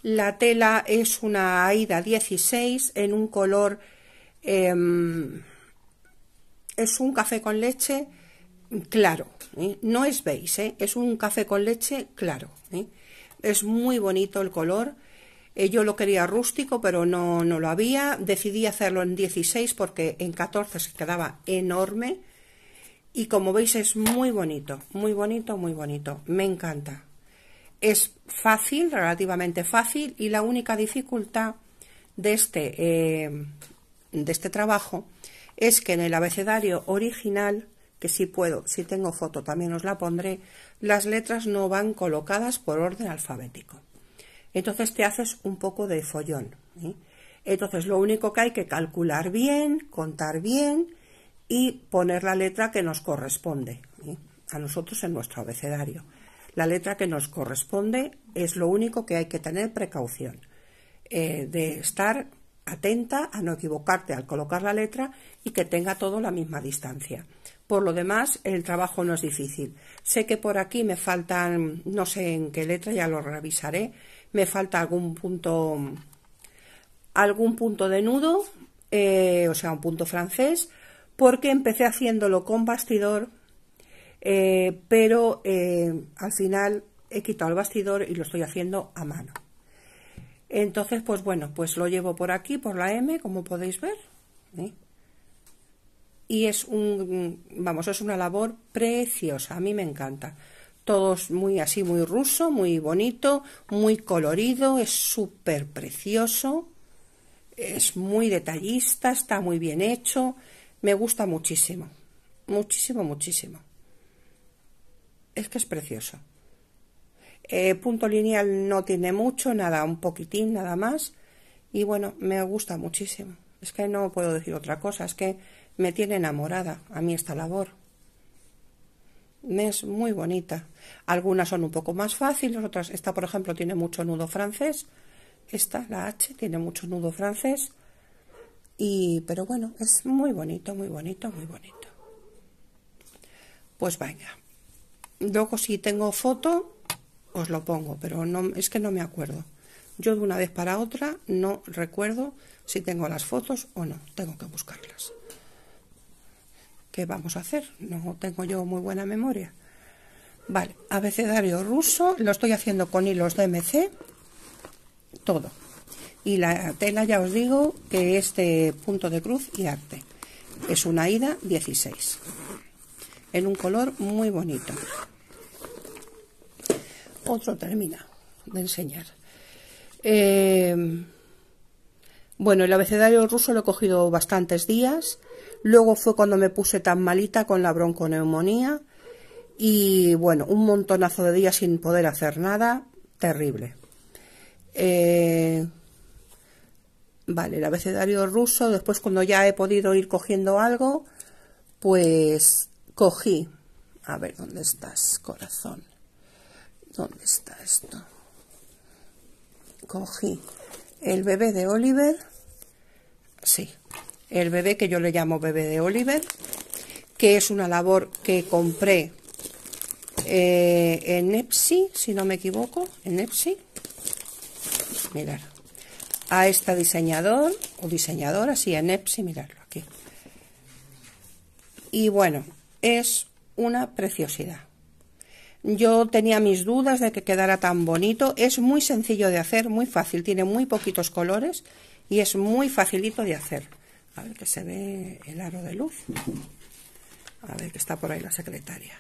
La tela es una Aida 16 en un color... Em, es un café con leche claro, ¿eh? no es beige, ¿eh? es un café con leche claro. ¿eh? Es muy bonito el color. yo lo quería rústico, pero no, no, lo había. Decidí hacerlo en 16 porque en 14 se quedaba enorme. Y como veis es muy bonito, muy bonito, muy bonito. Me encanta. Es fácil, relativamente fácil, y la única dificultad de este, de este trabajo es que en el abecedario original, que si puedo, si tengo foto también os la pondré, las letras no van colocadas por orden alfabético. Entonces te haces un poco de follón. ¿eh? Entonces lo único que hay que calcular bien, contar bien y poner la letra que nos corresponde ¿eh? a nosotros en nuestro abecedario. La letra que nos corresponde es lo único que hay que tener precaución eh, de estar atenta a no equivocarte al colocar la letra y que tenga todo la misma distancia. Por lo demás, el trabajo no es difícil. Sé que por aquí me faltan, no sé en qué letra, ya lo revisaré, me falta algún punto, algún punto de nudo, eh, o sea, un punto francés, porque empecé haciéndolo con bastidor, eh, pero eh, al final he quitado el bastidor y lo estoy haciendo a mano. Entonces, pues bueno, pues lo llevo por aquí, por la M, como podéis ver. ¿eh? Y es un, vamos, es una labor preciosa, a mí me encanta. Todo es muy así, muy ruso, muy bonito, muy colorido, es súper precioso, es muy detallista, está muy bien hecho, me gusta muchísimo, muchísimo, muchísimo. Es que es precioso. Eh, punto lineal no tiene mucho, nada, un poquitín, nada más. Y bueno, me gusta muchísimo. Es que no puedo decir otra cosa, es que me tiene enamorada a mí esta labor. es muy bonita. Algunas son un poco más fáciles, otras, esta por ejemplo tiene mucho nudo francés. Esta, la H, tiene mucho nudo francés. Y, pero bueno, es muy bonito, muy bonito, muy bonito. Pues venga. Luego si tengo foto, os lo pongo, pero no, es que no me acuerdo. Yo de una vez para otra no recuerdo si tengo las fotos o no, tengo que buscarlas. ¿Qué vamos a hacer? No tengo yo muy buena memoria. Vale, abecedario ruso, lo estoy haciendo con hilos de MC, todo. Y la tela ya os digo que este punto de cruz y arte. Es una ida 16, en un color muy bonito otro termina de enseñar. Eh, bueno, el abecedario ruso lo he cogido bastantes días. Luego fue cuando me puse tan malita con la bronconeumonía. Y bueno, un montonazo de días sin poder hacer nada. Terrible. Eh, vale, el abecedario ruso. Después cuando ya he podido ir cogiendo algo, pues cogí. A ver, ¿dónde estás, corazón? ¿Dónde está esto? Cogí el bebé de Oliver. Sí, el bebé que yo le llamo bebé de Oliver, que es una labor que compré eh, en Epsi, si no me equivoco, en Epsi. Mirad. A esta diseñador o diseñadora, sí, en Epsi, miradlo aquí. Y bueno, es una preciosidad. Yo tenía mis dudas de que quedara tan bonito. Es muy sencillo de hacer, muy fácil. Tiene muy poquitos colores y es muy facilito de hacer. A ver que se ve el aro de luz. A ver que está por ahí la secretaria.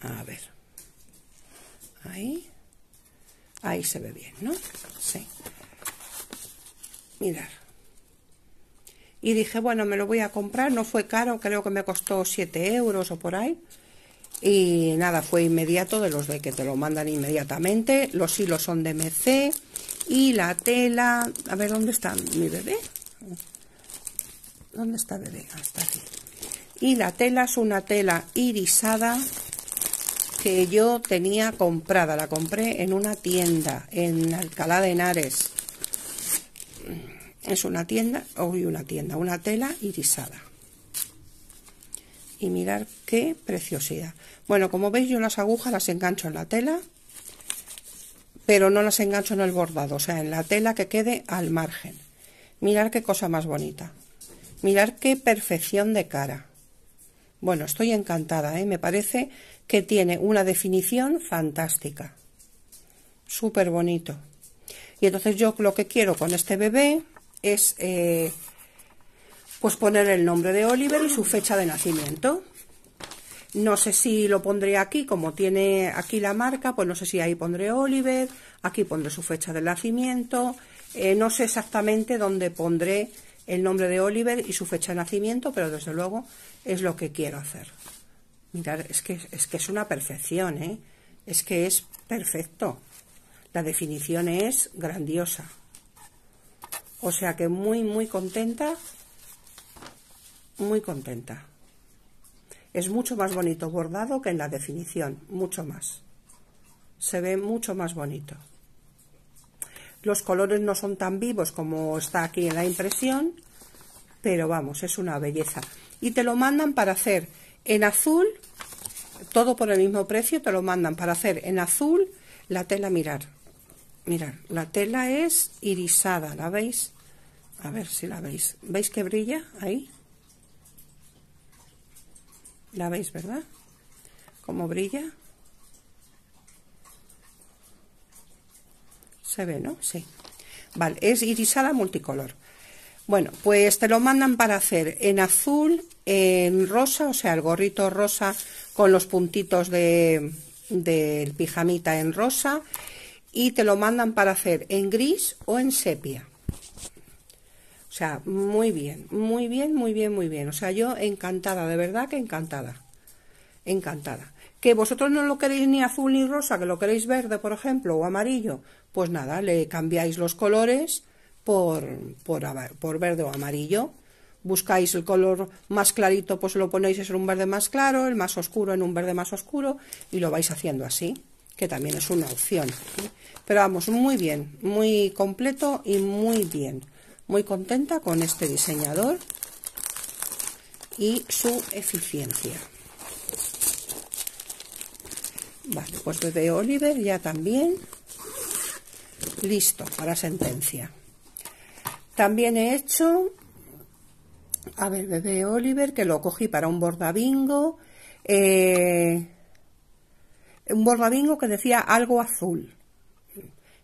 A ver. Ahí. Ahí se ve bien, ¿no? Sí. Mirar. Y dije, bueno, me lo voy a comprar. No fue caro, creo que me costó 7 euros o por ahí. Y nada, fue inmediato, de los de que te lo mandan inmediatamente. Los hilos son de MC y la tela... A ver, ¿dónde está mi bebé? ¿Dónde está bebé? Ah, aquí. Y la tela es una tela irisada que yo tenía comprada. La compré en una tienda en Alcalá de Henares. Es una tienda, hoy una tienda, una tela irisada y mirar qué preciosidad. Bueno, como veis yo las agujas las engancho en la tela, pero no las engancho en el bordado, o sea, en la tela que quede al margen. Mirar qué cosa más bonita. Mirar qué perfección de cara. Bueno, estoy encantada, ¿eh? me parece que tiene una definición fantástica. Súper bonito. Y entonces yo lo que quiero con este bebé es eh, pues poner el nombre de Oliver y su fecha de nacimiento. No sé si lo pondré aquí, como tiene aquí la marca, pues no sé si ahí pondré Oliver, aquí pondré su fecha de nacimiento, eh, no sé exactamente dónde pondré el nombre de Oliver y su fecha de nacimiento, pero desde luego es lo que quiero hacer. Mirad, es que es, que es una perfección, ¿eh? es que es perfecto. La definición es grandiosa. O sea que muy, muy contenta muy contenta. Es mucho más bonito bordado que en la definición, mucho más. Se ve mucho más bonito. Los colores no son tan vivos como está aquí en la impresión, pero vamos, es una belleza. Y te lo mandan para hacer en azul, todo por el mismo precio, te lo mandan para hacer en azul la tela, mirar. mirad la tela es irisada, ¿la veis? A ver si la veis. ¿Veis que brilla ahí? La veis, ¿verdad? Como brilla. Se ve, ¿no? Sí. Vale, es irisada multicolor. Bueno, pues te lo mandan para hacer en azul, en rosa, o sea, el gorrito rosa con los puntitos del pijamita en rosa. Y te lo mandan para hacer en gris o en sepia sea, muy bien, muy bien, muy bien, muy bien. O sea, yo encantada, de verdad que encantada. Encantada. Que vosotros no lo queréis ni azul ni rosa, que lo queréis verde, por ejemplo, o amarillo, pues nada, le cambiáis los colores por, por, por verde o amarillo. Buscáis el color más clarito, pues lo ponéis en un verde más claro, el más oscuro en un verde más oscuro, y lo vais haciendo así, que también es una opción. ¿eh? Pero vamos, muy bien, muy completo y muy bien. Muy contenta con este diseñador y su eficiencia. Vale, pues bebé Oliver ya también listo para sentencia. También he hecho, a ver, bebé Oliver, que lo cogí para un bordabingo, eh, un bordabingo que decía algo azul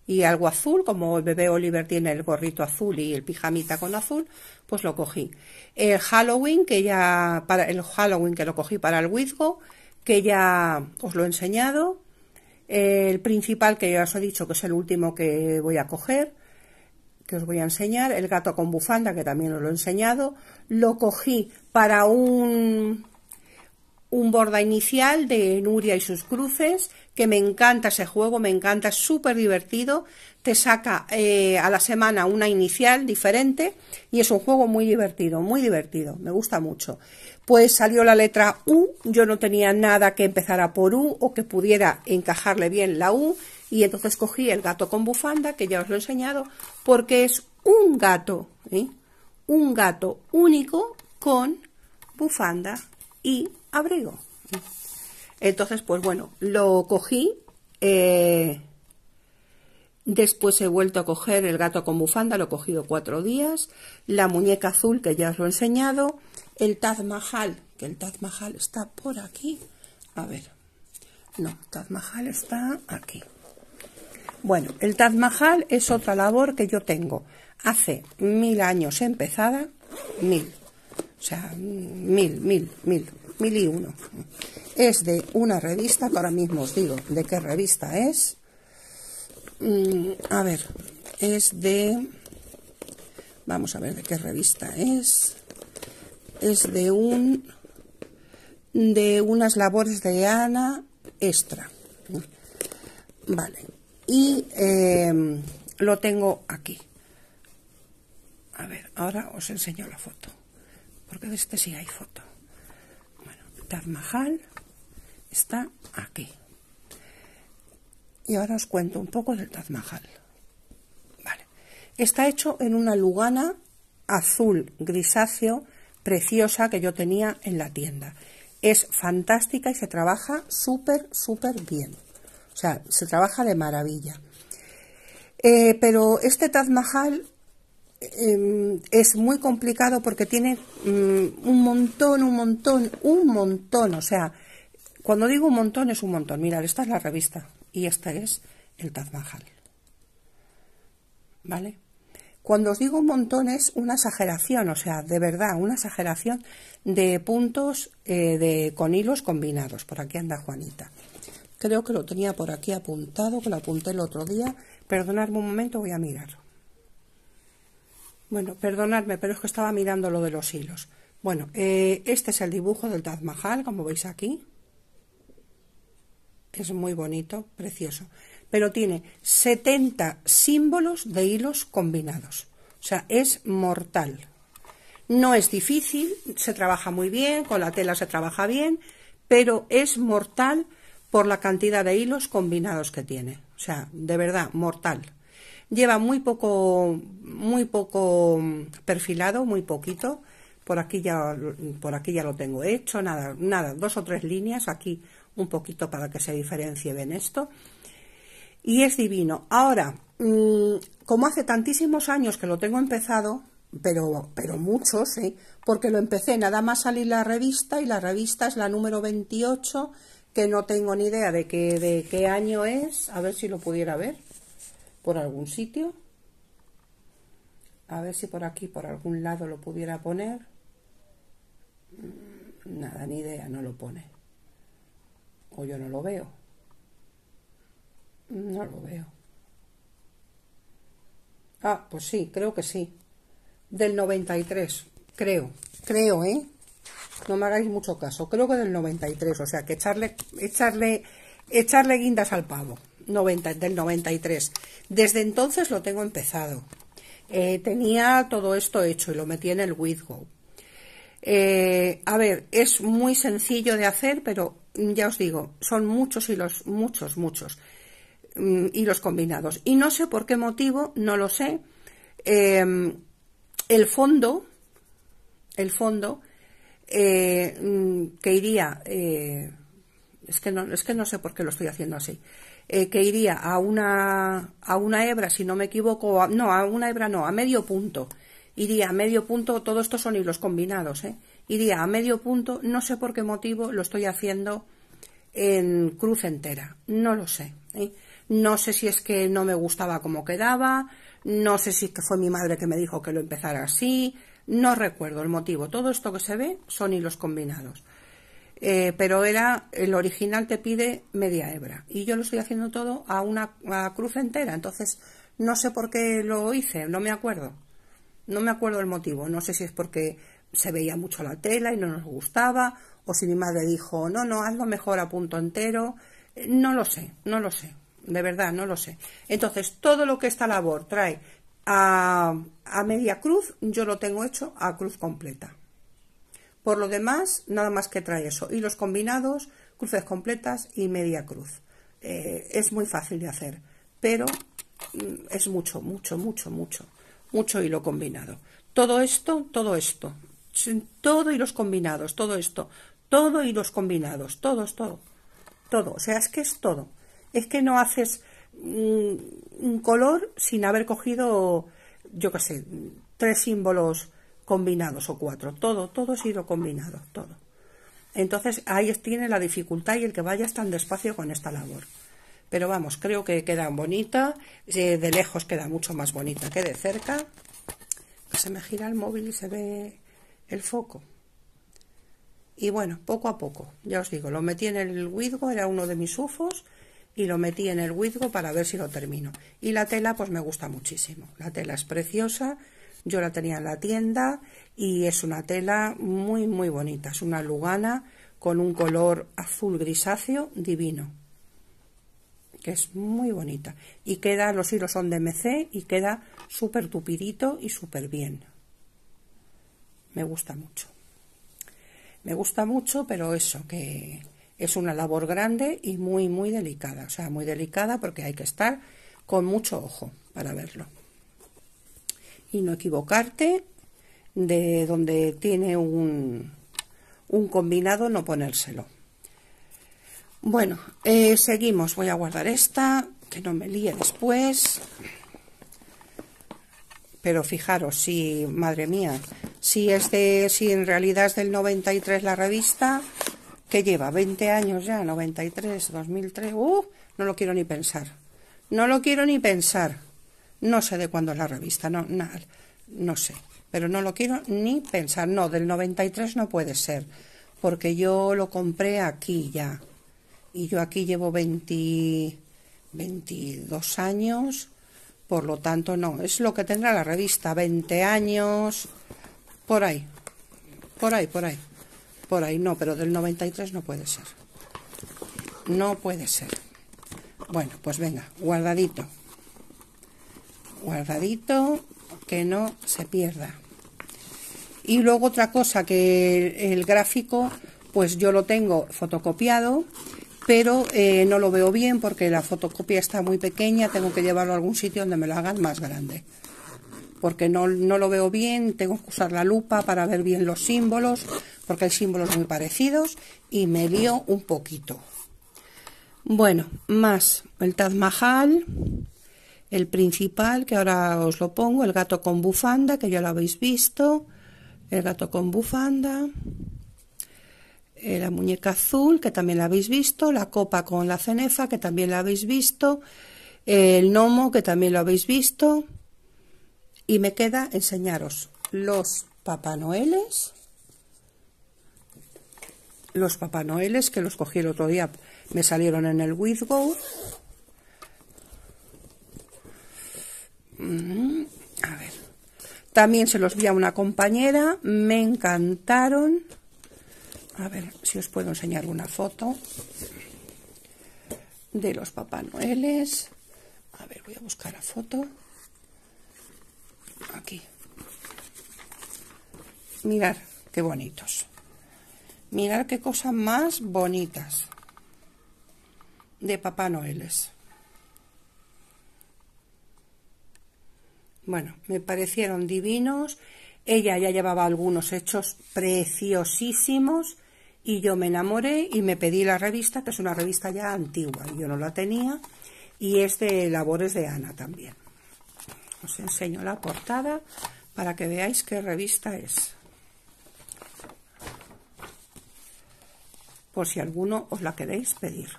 y algo azul, como el bebé Oliver tiene el gorrito azul y el pijamita con azul, pues lo cogí. El Halloween, que ya, para el Halloween que lo cogí para el Wizgo, que ya os lo he enseñado. El principal, que ya os he dicho que es el último que voy a coger, que os voy a enseñar. El gato con bufanda, que también os lo he enseñado. Lo cogí para un, un borda inicial de Nuria y sus cruces, que me encanta ese juego, me encanta, es súper divertido, te saca eh, a la semana una inicial diferente y es un juego muy divertido, muy divertido, me gusta mucho. Pues salió la letra U, yo no tenía nada que empezara por U o que pudiera encajarle bien la U y entonces cogí el gato con bufanda, que ya os lo he enseñado, porque es un gato, ¿eh? un gato único con bufanda y abrigo. Entonces, pues bueno, lo cogí. Eh, después he vuelto a coger el gato con bufanda, lo he cogido cuatro días. La muñeca azul, que ya os lo he enseñado. El Taj Mahal, que el Taj Mahal está por aquí. A ver, no, Taj Mahal está aquí. Bueno, el Taj Mahal es otra labor que yo tengo hace mil años empezada, mil, o sea, mil, mil, mil, mil y uno es de una revista, ahora mismo os digo de qué revista es. Mm, a ver, es de... Vamos a ver de qué revista es. Es de un... de unas labores de Ana Extra. Vale. Y em, lo tengo aquí. A ver, ahora os enseño la foto. Porque de este sí hay foto. Bueno, Taj está aquí. Y ahora os cuento un poco del Taj Mahal. Vale. Está hecho en una lugana azul grisáceo preciosa que yo tenía en la tienda. Es fantástica y se trabaja súper, súper bien. O sea, se trabaja de maravilla. Eh, pero este Taj Mahal em, es muy complicado porque tiene mm, un montón, un montón, un montón, o sea, cuando digo un montón, es un montón. Mirad, esta es la revista y este es el Taj ¿Vale? Cuando os digo un montón es una exageración, o sea, de verdad, una exageración de puntos eh, de, con hilos combinados. Por aquí anda Juanita. Creo que lo tenía por aquí apuntado, que lo apunté el otro día. Perdonadme un momento, voy a mirar. Bueno, perdonadme, pero es que estaba mirando lo de los hilos. Bueno, eh, este es el dibujo del Taj como veis aquí es muy bonito, precioso, pero tiene 70 símbolos de hilos combinados, o sea, es mortal. No es difícil, se trabaja muy bien, con la tela se trabaja bien, pero es mortal por la cantidad de hilos combinados que tiene, o sea, de verdad, mortal. Lleva muy poco, muy poco mm, perfilado, muy poquito. Por aquí ya, por aquí ya lo tengo hecho, nada, nada, dos o tres líneas aquí un poquito para que se diferencie bien esto. Y es divino. Ahora, mm, como hace tantísimos años que lo tengo empezado, pero, pero muchos, ¿eh? porque lo empecé nada más salir la revista y la revista es la número 28, que no tengo ni idea de qué, de qué año es, a ver si lo pudiera ver por algún sitio. A ver si por aquí, por algún lado lo pudiera poner. Mm, nada, ni idea, no lo pone. O yo no lo veo. No lo veo. Ah, pues sí, creo que sí. Del 93, creo. Creo, ¿eh? No me hagáis mucho caso. Creo que del 93, o sea, que echarle, echarle, echarle guindas al pavo. del 93. Desde entonces lo tengo empezado. Eh, tenía todo esto hecho y lo metí en el WithGo. Eh, a ver, es muy sencillo de hacer, pero ya os digo, son muchos hilos, muchos, muchos hilos mm, combinados. Y no sé por qué motivo, no lo sé, em, el fondo, el fondo eh, mm, que iría, eh, es, que no, es que no sé por qué lo estoy haciendo así, eh, que iría a una, a una hebra, si no me equivoco, no, a una hebra no, a medio punto, iría a medio punto, todo esto son hilos combinados, ¿eh? iría a medio punto, no sé por qué motivo lo estoy haciendo en cruz entera, no lo sé. ¿eh? No sé si es que no me gustaba cómo quedaba, no sé si fue mi madre que me dijo que lo empezara así, no recuerdo el motivo. Todo esto que se ve son hilos combinados. Eh, pero era, el original te pide media hebra y yo lo estoy haciendo todo a una a cruz entera, entonces no sé por qué lo hice, no me acuerdo. No me acuerdo el motivo, no sé si es porque se veía mucho la tela y no nos gustaba, o si mi madre dijo, no, no, hazlo mejor a punto entero, eh, no lo sé, no lo sé, de verdad, no lo sé. Entonces, todo lo que esta labor trae a, media cruz, yo lo tengo hecho a cruz completa. Por lo demás, nada más que trae eso. Y los combinados, cruces completas y media cruz. Eh, es muy fácil de hacer, pero mm, es mucho, mucho, mucho, mucho, mucho hilo combinado. Todo esto, todo esto, todo y los combinados, todo esto, todo y los combinados, todos, todo, todo, o sea, es que es todo. Es que no haces mm, un color sin haber cogido, yo qué sé, tres símbolos combinados o cuatro, todo, todo ha sido combinado, todo. Entonces ahí tiene la dificultad y el que vayas tan despacio con esta labor. Pero vamos, creo que queda bonita, eh, de lejos queda mucho más bonita que de cerca. Se me gira el móvil y se ve el foco. Y bueno, poco a poco, ya os digo, lo metí en el huizgo era uno de mis ufos, y lo metí en el huizgo para ver si lo termino. Y la tela, pues me gusta muchísimo. La tela es preciosa, yo la tenía en la tienda, y es una tela muy, muy bonita. Es una lugana con un color azul grisáceo divino, que es muy bonita. Y queda, los hilos son de MC, y queda súper tupidito y súper bien me gusta mucho. Me gusta mucho, pero eso, que es una labor grande y muy, muy delicada. O sea, muy delicada porque hay que estar con mucho ojo para verlo. Y no equivocarte de donde tiene un, un combinado, no ponérselo. Bueno, eh, seguimos. Voy a guardar esta, que no me líe después. Pero fijaros, si, madre mía, si, es de, si en realidad es del 93 la revista, que lleva 20 años ya, 93, 2003, uh, no lo quiero ni pensar. No lo quiero ni pensar. No sé de cuándo es la revista, no, nada, no sé. Pero no lo quiero ni pensar. No, del 93 no puede ser, porque yo lo compré aquí ya. Y yo aquí llevo 20, 22 años por lo tanto, no, es lo que tendrá la revista, 20 años, por ahí, por ahí, por ahí, por ahí, no, pero del 93 no puede ser. No puede ser. Bueno, pues venga, guardadito. Guardadito, que no se pierda. Y luego otra cosa, que el, el gráfico, pues yo lo tengo fotocopiado pero eh, no lo veo bien porque la fotocopia está muy pequeña, tengo que llevarlo a algún sitio donde me lo hagan más grande. Porque no, lo veo bien, tengo que usar la lupa para ver bien los símbolos, porque hay símbolos muy parecidos y me dio un poquito. Bueno, más el Taj Mahal, el principal, que ahora os lo pongo, el gato con bufanda, que ya lo habéis visto, el gato con bufanda, eh, la muñeca azul, que también la habéis visto, la copa con la cenefa, que también la habéis visto, el gnomo, que también lo habéis visto. Y me queda enseñaros los Papá Noeles, los Papá Noeles, que los cogí el otro día, me salieron en el Withgo. Mm, a También se los vi a una compañera, me encantaron. A ver si os puedo enseñar una foto de los Papá Noeles. A ver, voy a buscar la foto. Aquí. Mirad qué bonitos. Mirad qué cosas más bonitas de Papá Noeles. Bueno, me parecieron divinos. Ella ya llevaba algunos hechos preciosísimos y yo me enamoré y me pedí la revista, que es una revista ya antigua, y yo no la tenía, y es de labores de Ana también. Os enseño la portada para que veáis qué revista es. Por si alguno os la queréis pedir.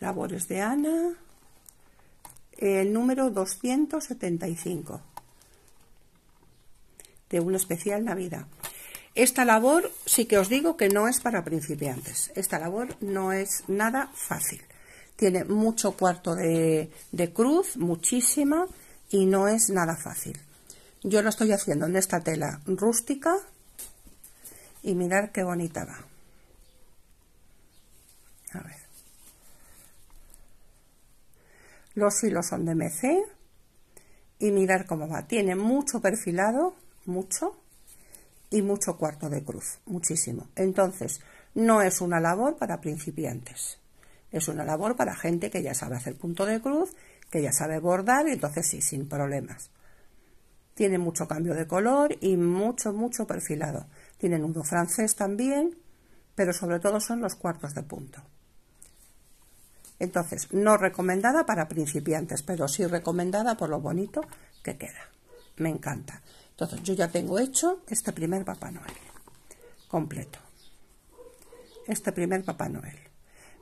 Labores de Ana, el número 275, de un especial Navidad. Esta labor sí que os digo que no es para principiantes. Esta labor no es nada fácil. Tiene mucho cuarto de, cruz, muchísima, y no es nada fácil. Yo lo estoy haciendo en esta tela rústica y mirar qué bonita va. A Los hilos son de MC y mirar cómo va. Tiene mucho perfilado, mucho y mucho cuarto de cruz, muchísimo. Entonces, no es una labor para principiantes, es una labor para gente que ya sabe hacer punto de cruz, que ya sabe bordar y entonces sí, sin problemas. Tiene mucho cambio de color y mucho, mucho perfilado. Tiene nudo francés también, pero sobre todo son los cuartos de punto. Entonces, no recomendada para principiantes, pero sí recomendada por lo bonito que queda. Me encanta. Entonces, yo ya tengo hecho este primer Papá Noel completo. Este primer Papá Noel.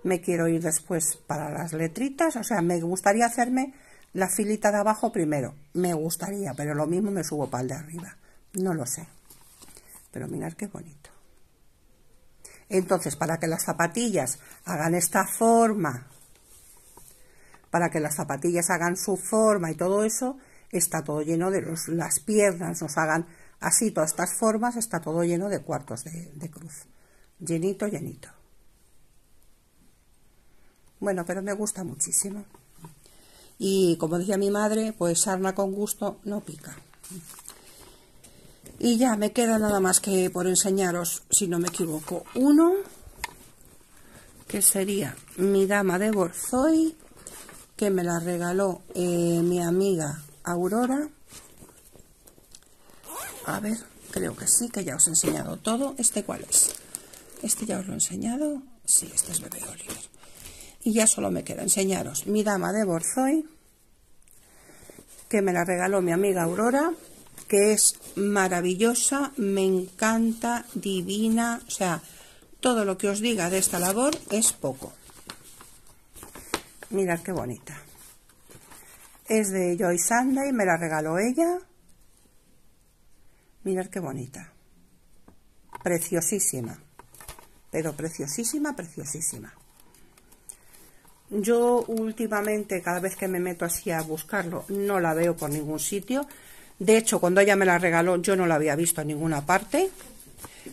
Me quiero ir después para las letritas, o sea, me gustaría hacerme la filita de abajo primero. Me gustaría, pero lo mismo me subo para el de arriba. No lo sé. Pero mirad qué bonito. Entonces, para que las zapatillas hagan esta forma, para que las zapatillas hagan su forma y todo eso, está todo lleno de las piernas, nos hagan así todas estas formas, está todo lleno de cuartos de, cruz. Llenito, llenito. Bueno, pero me gusta muchísimo. Y como decía mi madre, pues sarna con gusto no pica. Y ya me queda nada más que por enseñaros, si no me equivoco, uno, que sería mi dama de Borzoi, que me la regaló eh, mi amiga Aurora. A ver, creo que sí, que ya os he enseñado todo. ¿Este cuál es? Este ya os lo he enseñado. Sí, este es Bebé Oliver. Y ya solo me queda enseñaros mi dama de Borzoi, que me la regaló mi amiga Aurora, que es maravillosa, me encanta, divina. O sea, todo lo que os diga de esta labor es poco. Mirad qué bonita. Es de Joy Sunday, me la regaló ella. Mirad qué bonita. Preciosísima. Pero preciosísima, preciosísima. Yo últimamente, cada vez que me meto así a buscarlo, no la veo por ningún sitio. De hecho, cuando ella me la regaló, yo no la había visto en ninguna parte.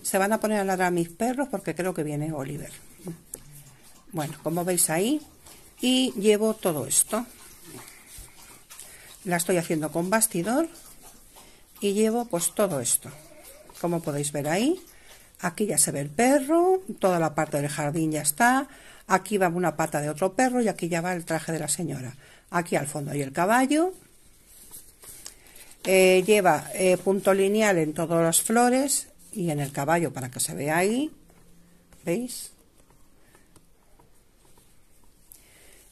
Se van a poner a ladrar mis perros porque creo que viene Oliver. Bueno, como veis ahí, y llevo todo esto la estoy haciendo con bastidor y llevo pues todo esto como podéis ver ahí aquí ya se ve el perro toda la parte del jardín ya está aquí va una pata de otro perro y aquí ya va el traje de la señora aquí al fondo hay el caballo eh, lleva eh, punto lineal en todas las flores y en el caballo para que se vea ahí veis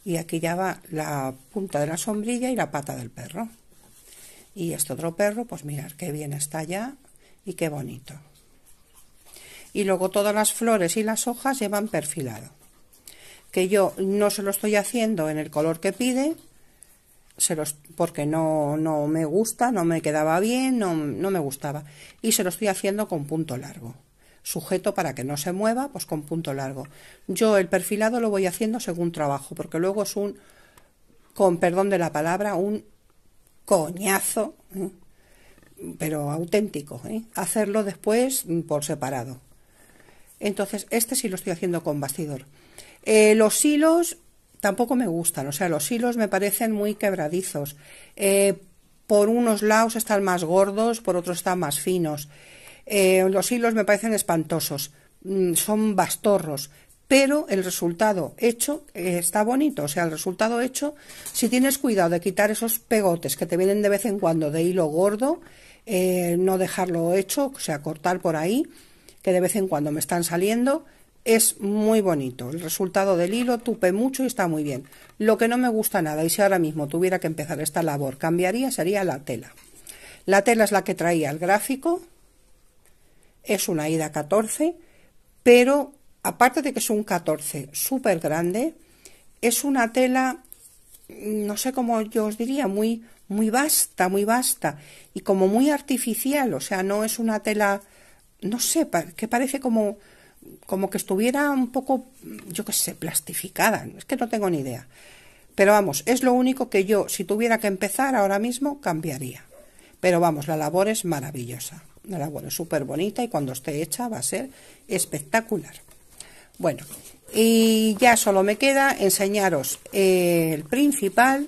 y aquí ya va la punta de la sombrilla y la pata del perro. Y este otro perro, pues mirar qué bien está ya y qué bonito. Y luego todas las flores y las hojas llevan perfilado. Que yo no se lo estoy haciendo en el color que pide, se los, porque no, no me gusta, no me quedaba bien, no, no me gustaba. Y se lo estoy haciendo con punto largo sujeto para que no se mueva, pues con punto largo. Yo el perfilado lo voy haciendo según trabajo, porque luego es un, con perdón de la palabra, un coñazo, ¿eh? pero auténtico, ¿eh? hacerlo después mm, por separado. Entonces, este sí lo estoy haciendo con bastidor. Eh, los hilos tampoco me gustan, o sea, los hilos me parecen muy quebradizos. por unos lados están más gordos, por otros están más finos. Eh, los hilos me parecen espantosos, mm, son bastorros, pero el resultado hecho eh, está bonito. O sea, el resultado hecho, si tienes cuidado de quitar esos pegotes que te vienen de vez en cuando de hilo gordo, eh, no dejarlo hecho, o sea, cortar por ahí, que de vez en cuando me están saliendo, es muy bonito. El resultado del hilo tupe mucho y está muy bien. Lo que no me gusta nada, y si ahora mismo tuviera que empezar esta labor, cambiaría, sería la tela. La tela es la que traía el gráfico, es una ida 14, pero aparte de que es un 14 súper grande, es una tela, no sé cómo yo os diría, muy, muy vasta, muy vasta y como muy artificial, o sea, no es una tela, no sé, que parece como, como que estuviera un poco, yo qué sé, plastificada, es que no tengo ni idea. Pero vamos, es lo único que yo, si tuviera que empezar ahora mismo, cambiaría. Pero vamos, la labor es maravillosa. La labor es súper bonita y cuando esté hecha va a ser espectacular. Bueno, y ya solo me queda enseñaros eh, el principal.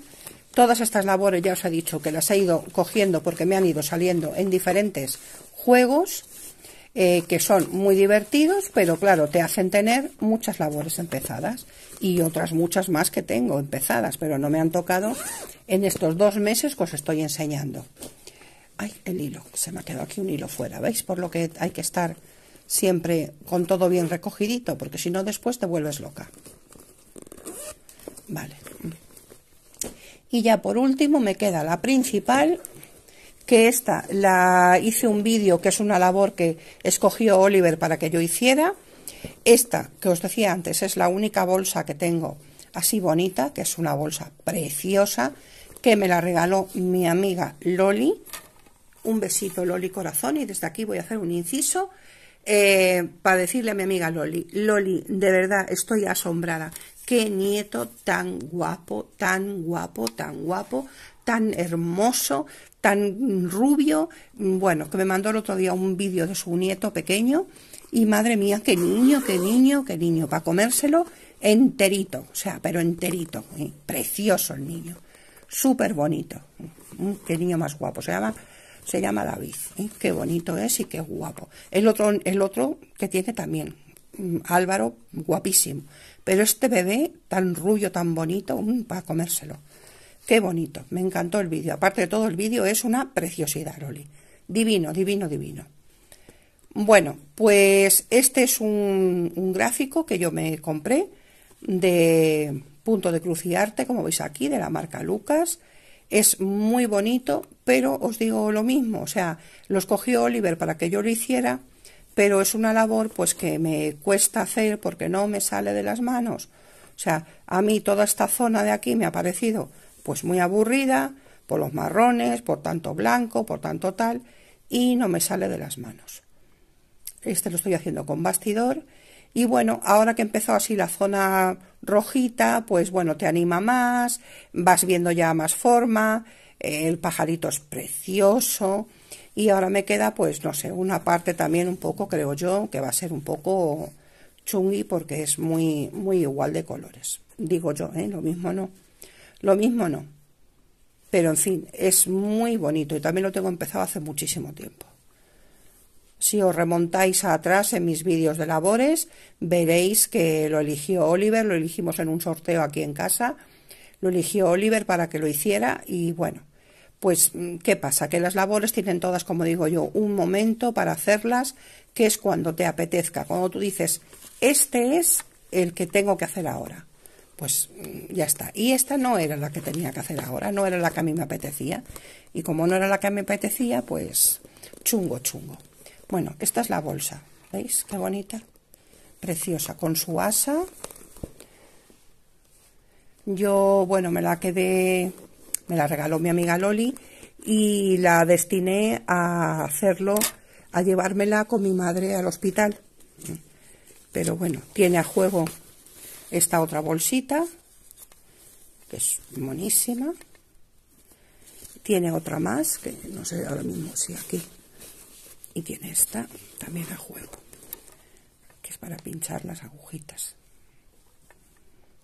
Todas estas labores ya os he dicho que las he ido cogiendo porque me han ido saliendo en diferentes juegos. Eh, que son muy divertidos, pero claro, te hacen tener muchas labores empezadas y otras muchas más que tengo empezadas, pero no me han tocado en estos dos meses que os estoy enseñando ay, el hilo, se me ha quedado aquí un hilo fuera, ¿veis? Por lo que hay que estar siempre con todo bien recogidito, porque si no después te vuelves loca. Vale. Y ya por último me queda la principal, que esta la hice un vídeo, que es una labor que escogió Oliver para que yo hiciera. Esta, que os decía antes, es la única bolsa que tengo así bonita, que es una bolsa preciosa, que me la regaló mi amiga Loli, un besito, Loli Corazón, y desde aquí voy a hacer un inciso eh, para decirle a mi amiga Loli, Loli, de verdad estoy asombrada. Qué nieto tan guapo, tan guapo, tan guapo, tan hermoso, tan rubio. Bueno, que me mandó el otro día un vídeo de su nieto pequeño y madre mía, qué niño, qué niño, qué niño, para comérselo enterito, o sea, pero enterito. Eh, precioso el niño, súper bonito. Mm, mm, qué niño más guapo, se llama se llama David. ¿eh? Qué bonito es y qué guapo. El otro, el otro que tiene también, mm, Álvaro, guapísimo. Pero este bebé, tan rubio, tan bonito, mm, para comérselo. Qué bonito, me encantó el vídeo. Aparte de todo, el vídeo es una preciosidad, Loli. Divino, divino, divino. Bueno, pues este es un, un gráfico que yo me compré de punto de cruz y arte, como veis aquí, de la marca Lucas. Es muy bonito, pero os digo lo mismo, o sea, los cogió Oliver para que yo lo hiciera, pero es una labor pues que me cuesta hacer porque no me sale de las manos. O sea, a mí toda esta zona de aquí me ha parecido pues muy aburrida, por los marrones, por tanto blanco, por tanto tal, y no me sale de las manos. Este lo estoy haciendo con bastidor. Y bueno, ahora que empezó así la zona rojita, pues bueno, te anima más, vas viendo ya más forma, el pajarito es precioso y ahora me queda pues no sé, una parte también un poco creo yo que va a ser un poco chungui porque es muy muy igual de colores. Digo yo, ¿eh? lo mismo no. Lo mismo no. Pero en fin, es muy bonito y también lo tengo empezado hace muchísimo tiempo. Si os remontáis atrás en mis vídeos de labores, veréis que lo eligió Oliver, lo elegimos en un sorteo aquí en casa, lo eligió Oliver para que lo hiciera y bueno, pues, mm, ¿qué pasa? Que las labores tienen todas, como digo yo, un momento para hacerlas, que es cuando te apetezca. Cuando tú dices, este es el que tengo que hacer ahora. Pues mm, ya está. Y esta no era la que tenía que hacer ahora, no era la que a mí me apetecía. Y como no era la que me apetecía, pues chungo, chungo. Bueno, esta es la bolsa. ¿Veis? Qué bonita. Preciosa, con su asa. Yo, bueno, me la quedé me la regaló mi amiga Loli y la destiné a hacerlo, a llevármela con mi madre al hospital. Pero bueno, tiene a juego esta otra bolsita, que es monísima. Tiene otra más, que no sé ahora mismo si aquí. Y tiene esta también a juego, que es para pinchar las agujitas.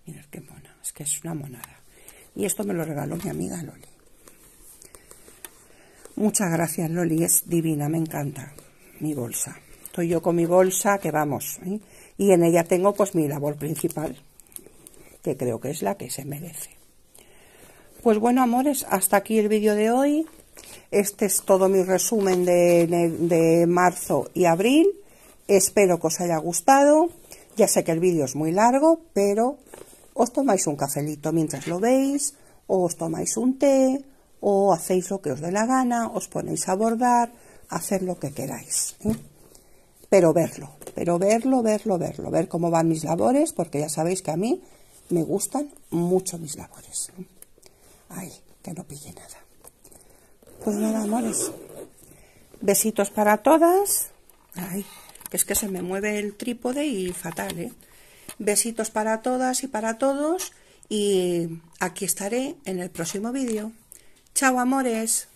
Mirad qué mona, es que es una monada. Y esto me lo regaló mi amiga Loli. Muchas gracias, Loli. Es divina, me encanta mi bolsa. Estoy yo con mi bolsa, que vamos. ¿eh? Y en ella tengo pues mi labor principal, que creo que es la que se merece. Pues bueno, amores, hasta aquí el vídeo de hoy. Este es todo mi resumen de marzo y abril. Espero que os haya gustado. Ya sé que el vídeo es muy largo, pero os tomáis un cafelito mientras lo veis, o os tomáis un té, o hacéis lo que os dé la gana, os ponéis a bordar, hacer lo que queráis. ¿eh? Pero verlo, pero verlo, verlo, verlo, ver cómo van mis labores, porque ya sabéis que a mí me gustan mucho mis labores. ¿eh? Ay, que no pille nada. Pues nada, amores. Besitos para todas. Ay, es que se me mueve el trípode y fatal, ¿eh? Besitos para todas y para todos y aquí estaré en el próximo vídeo. ¡Chao, amores!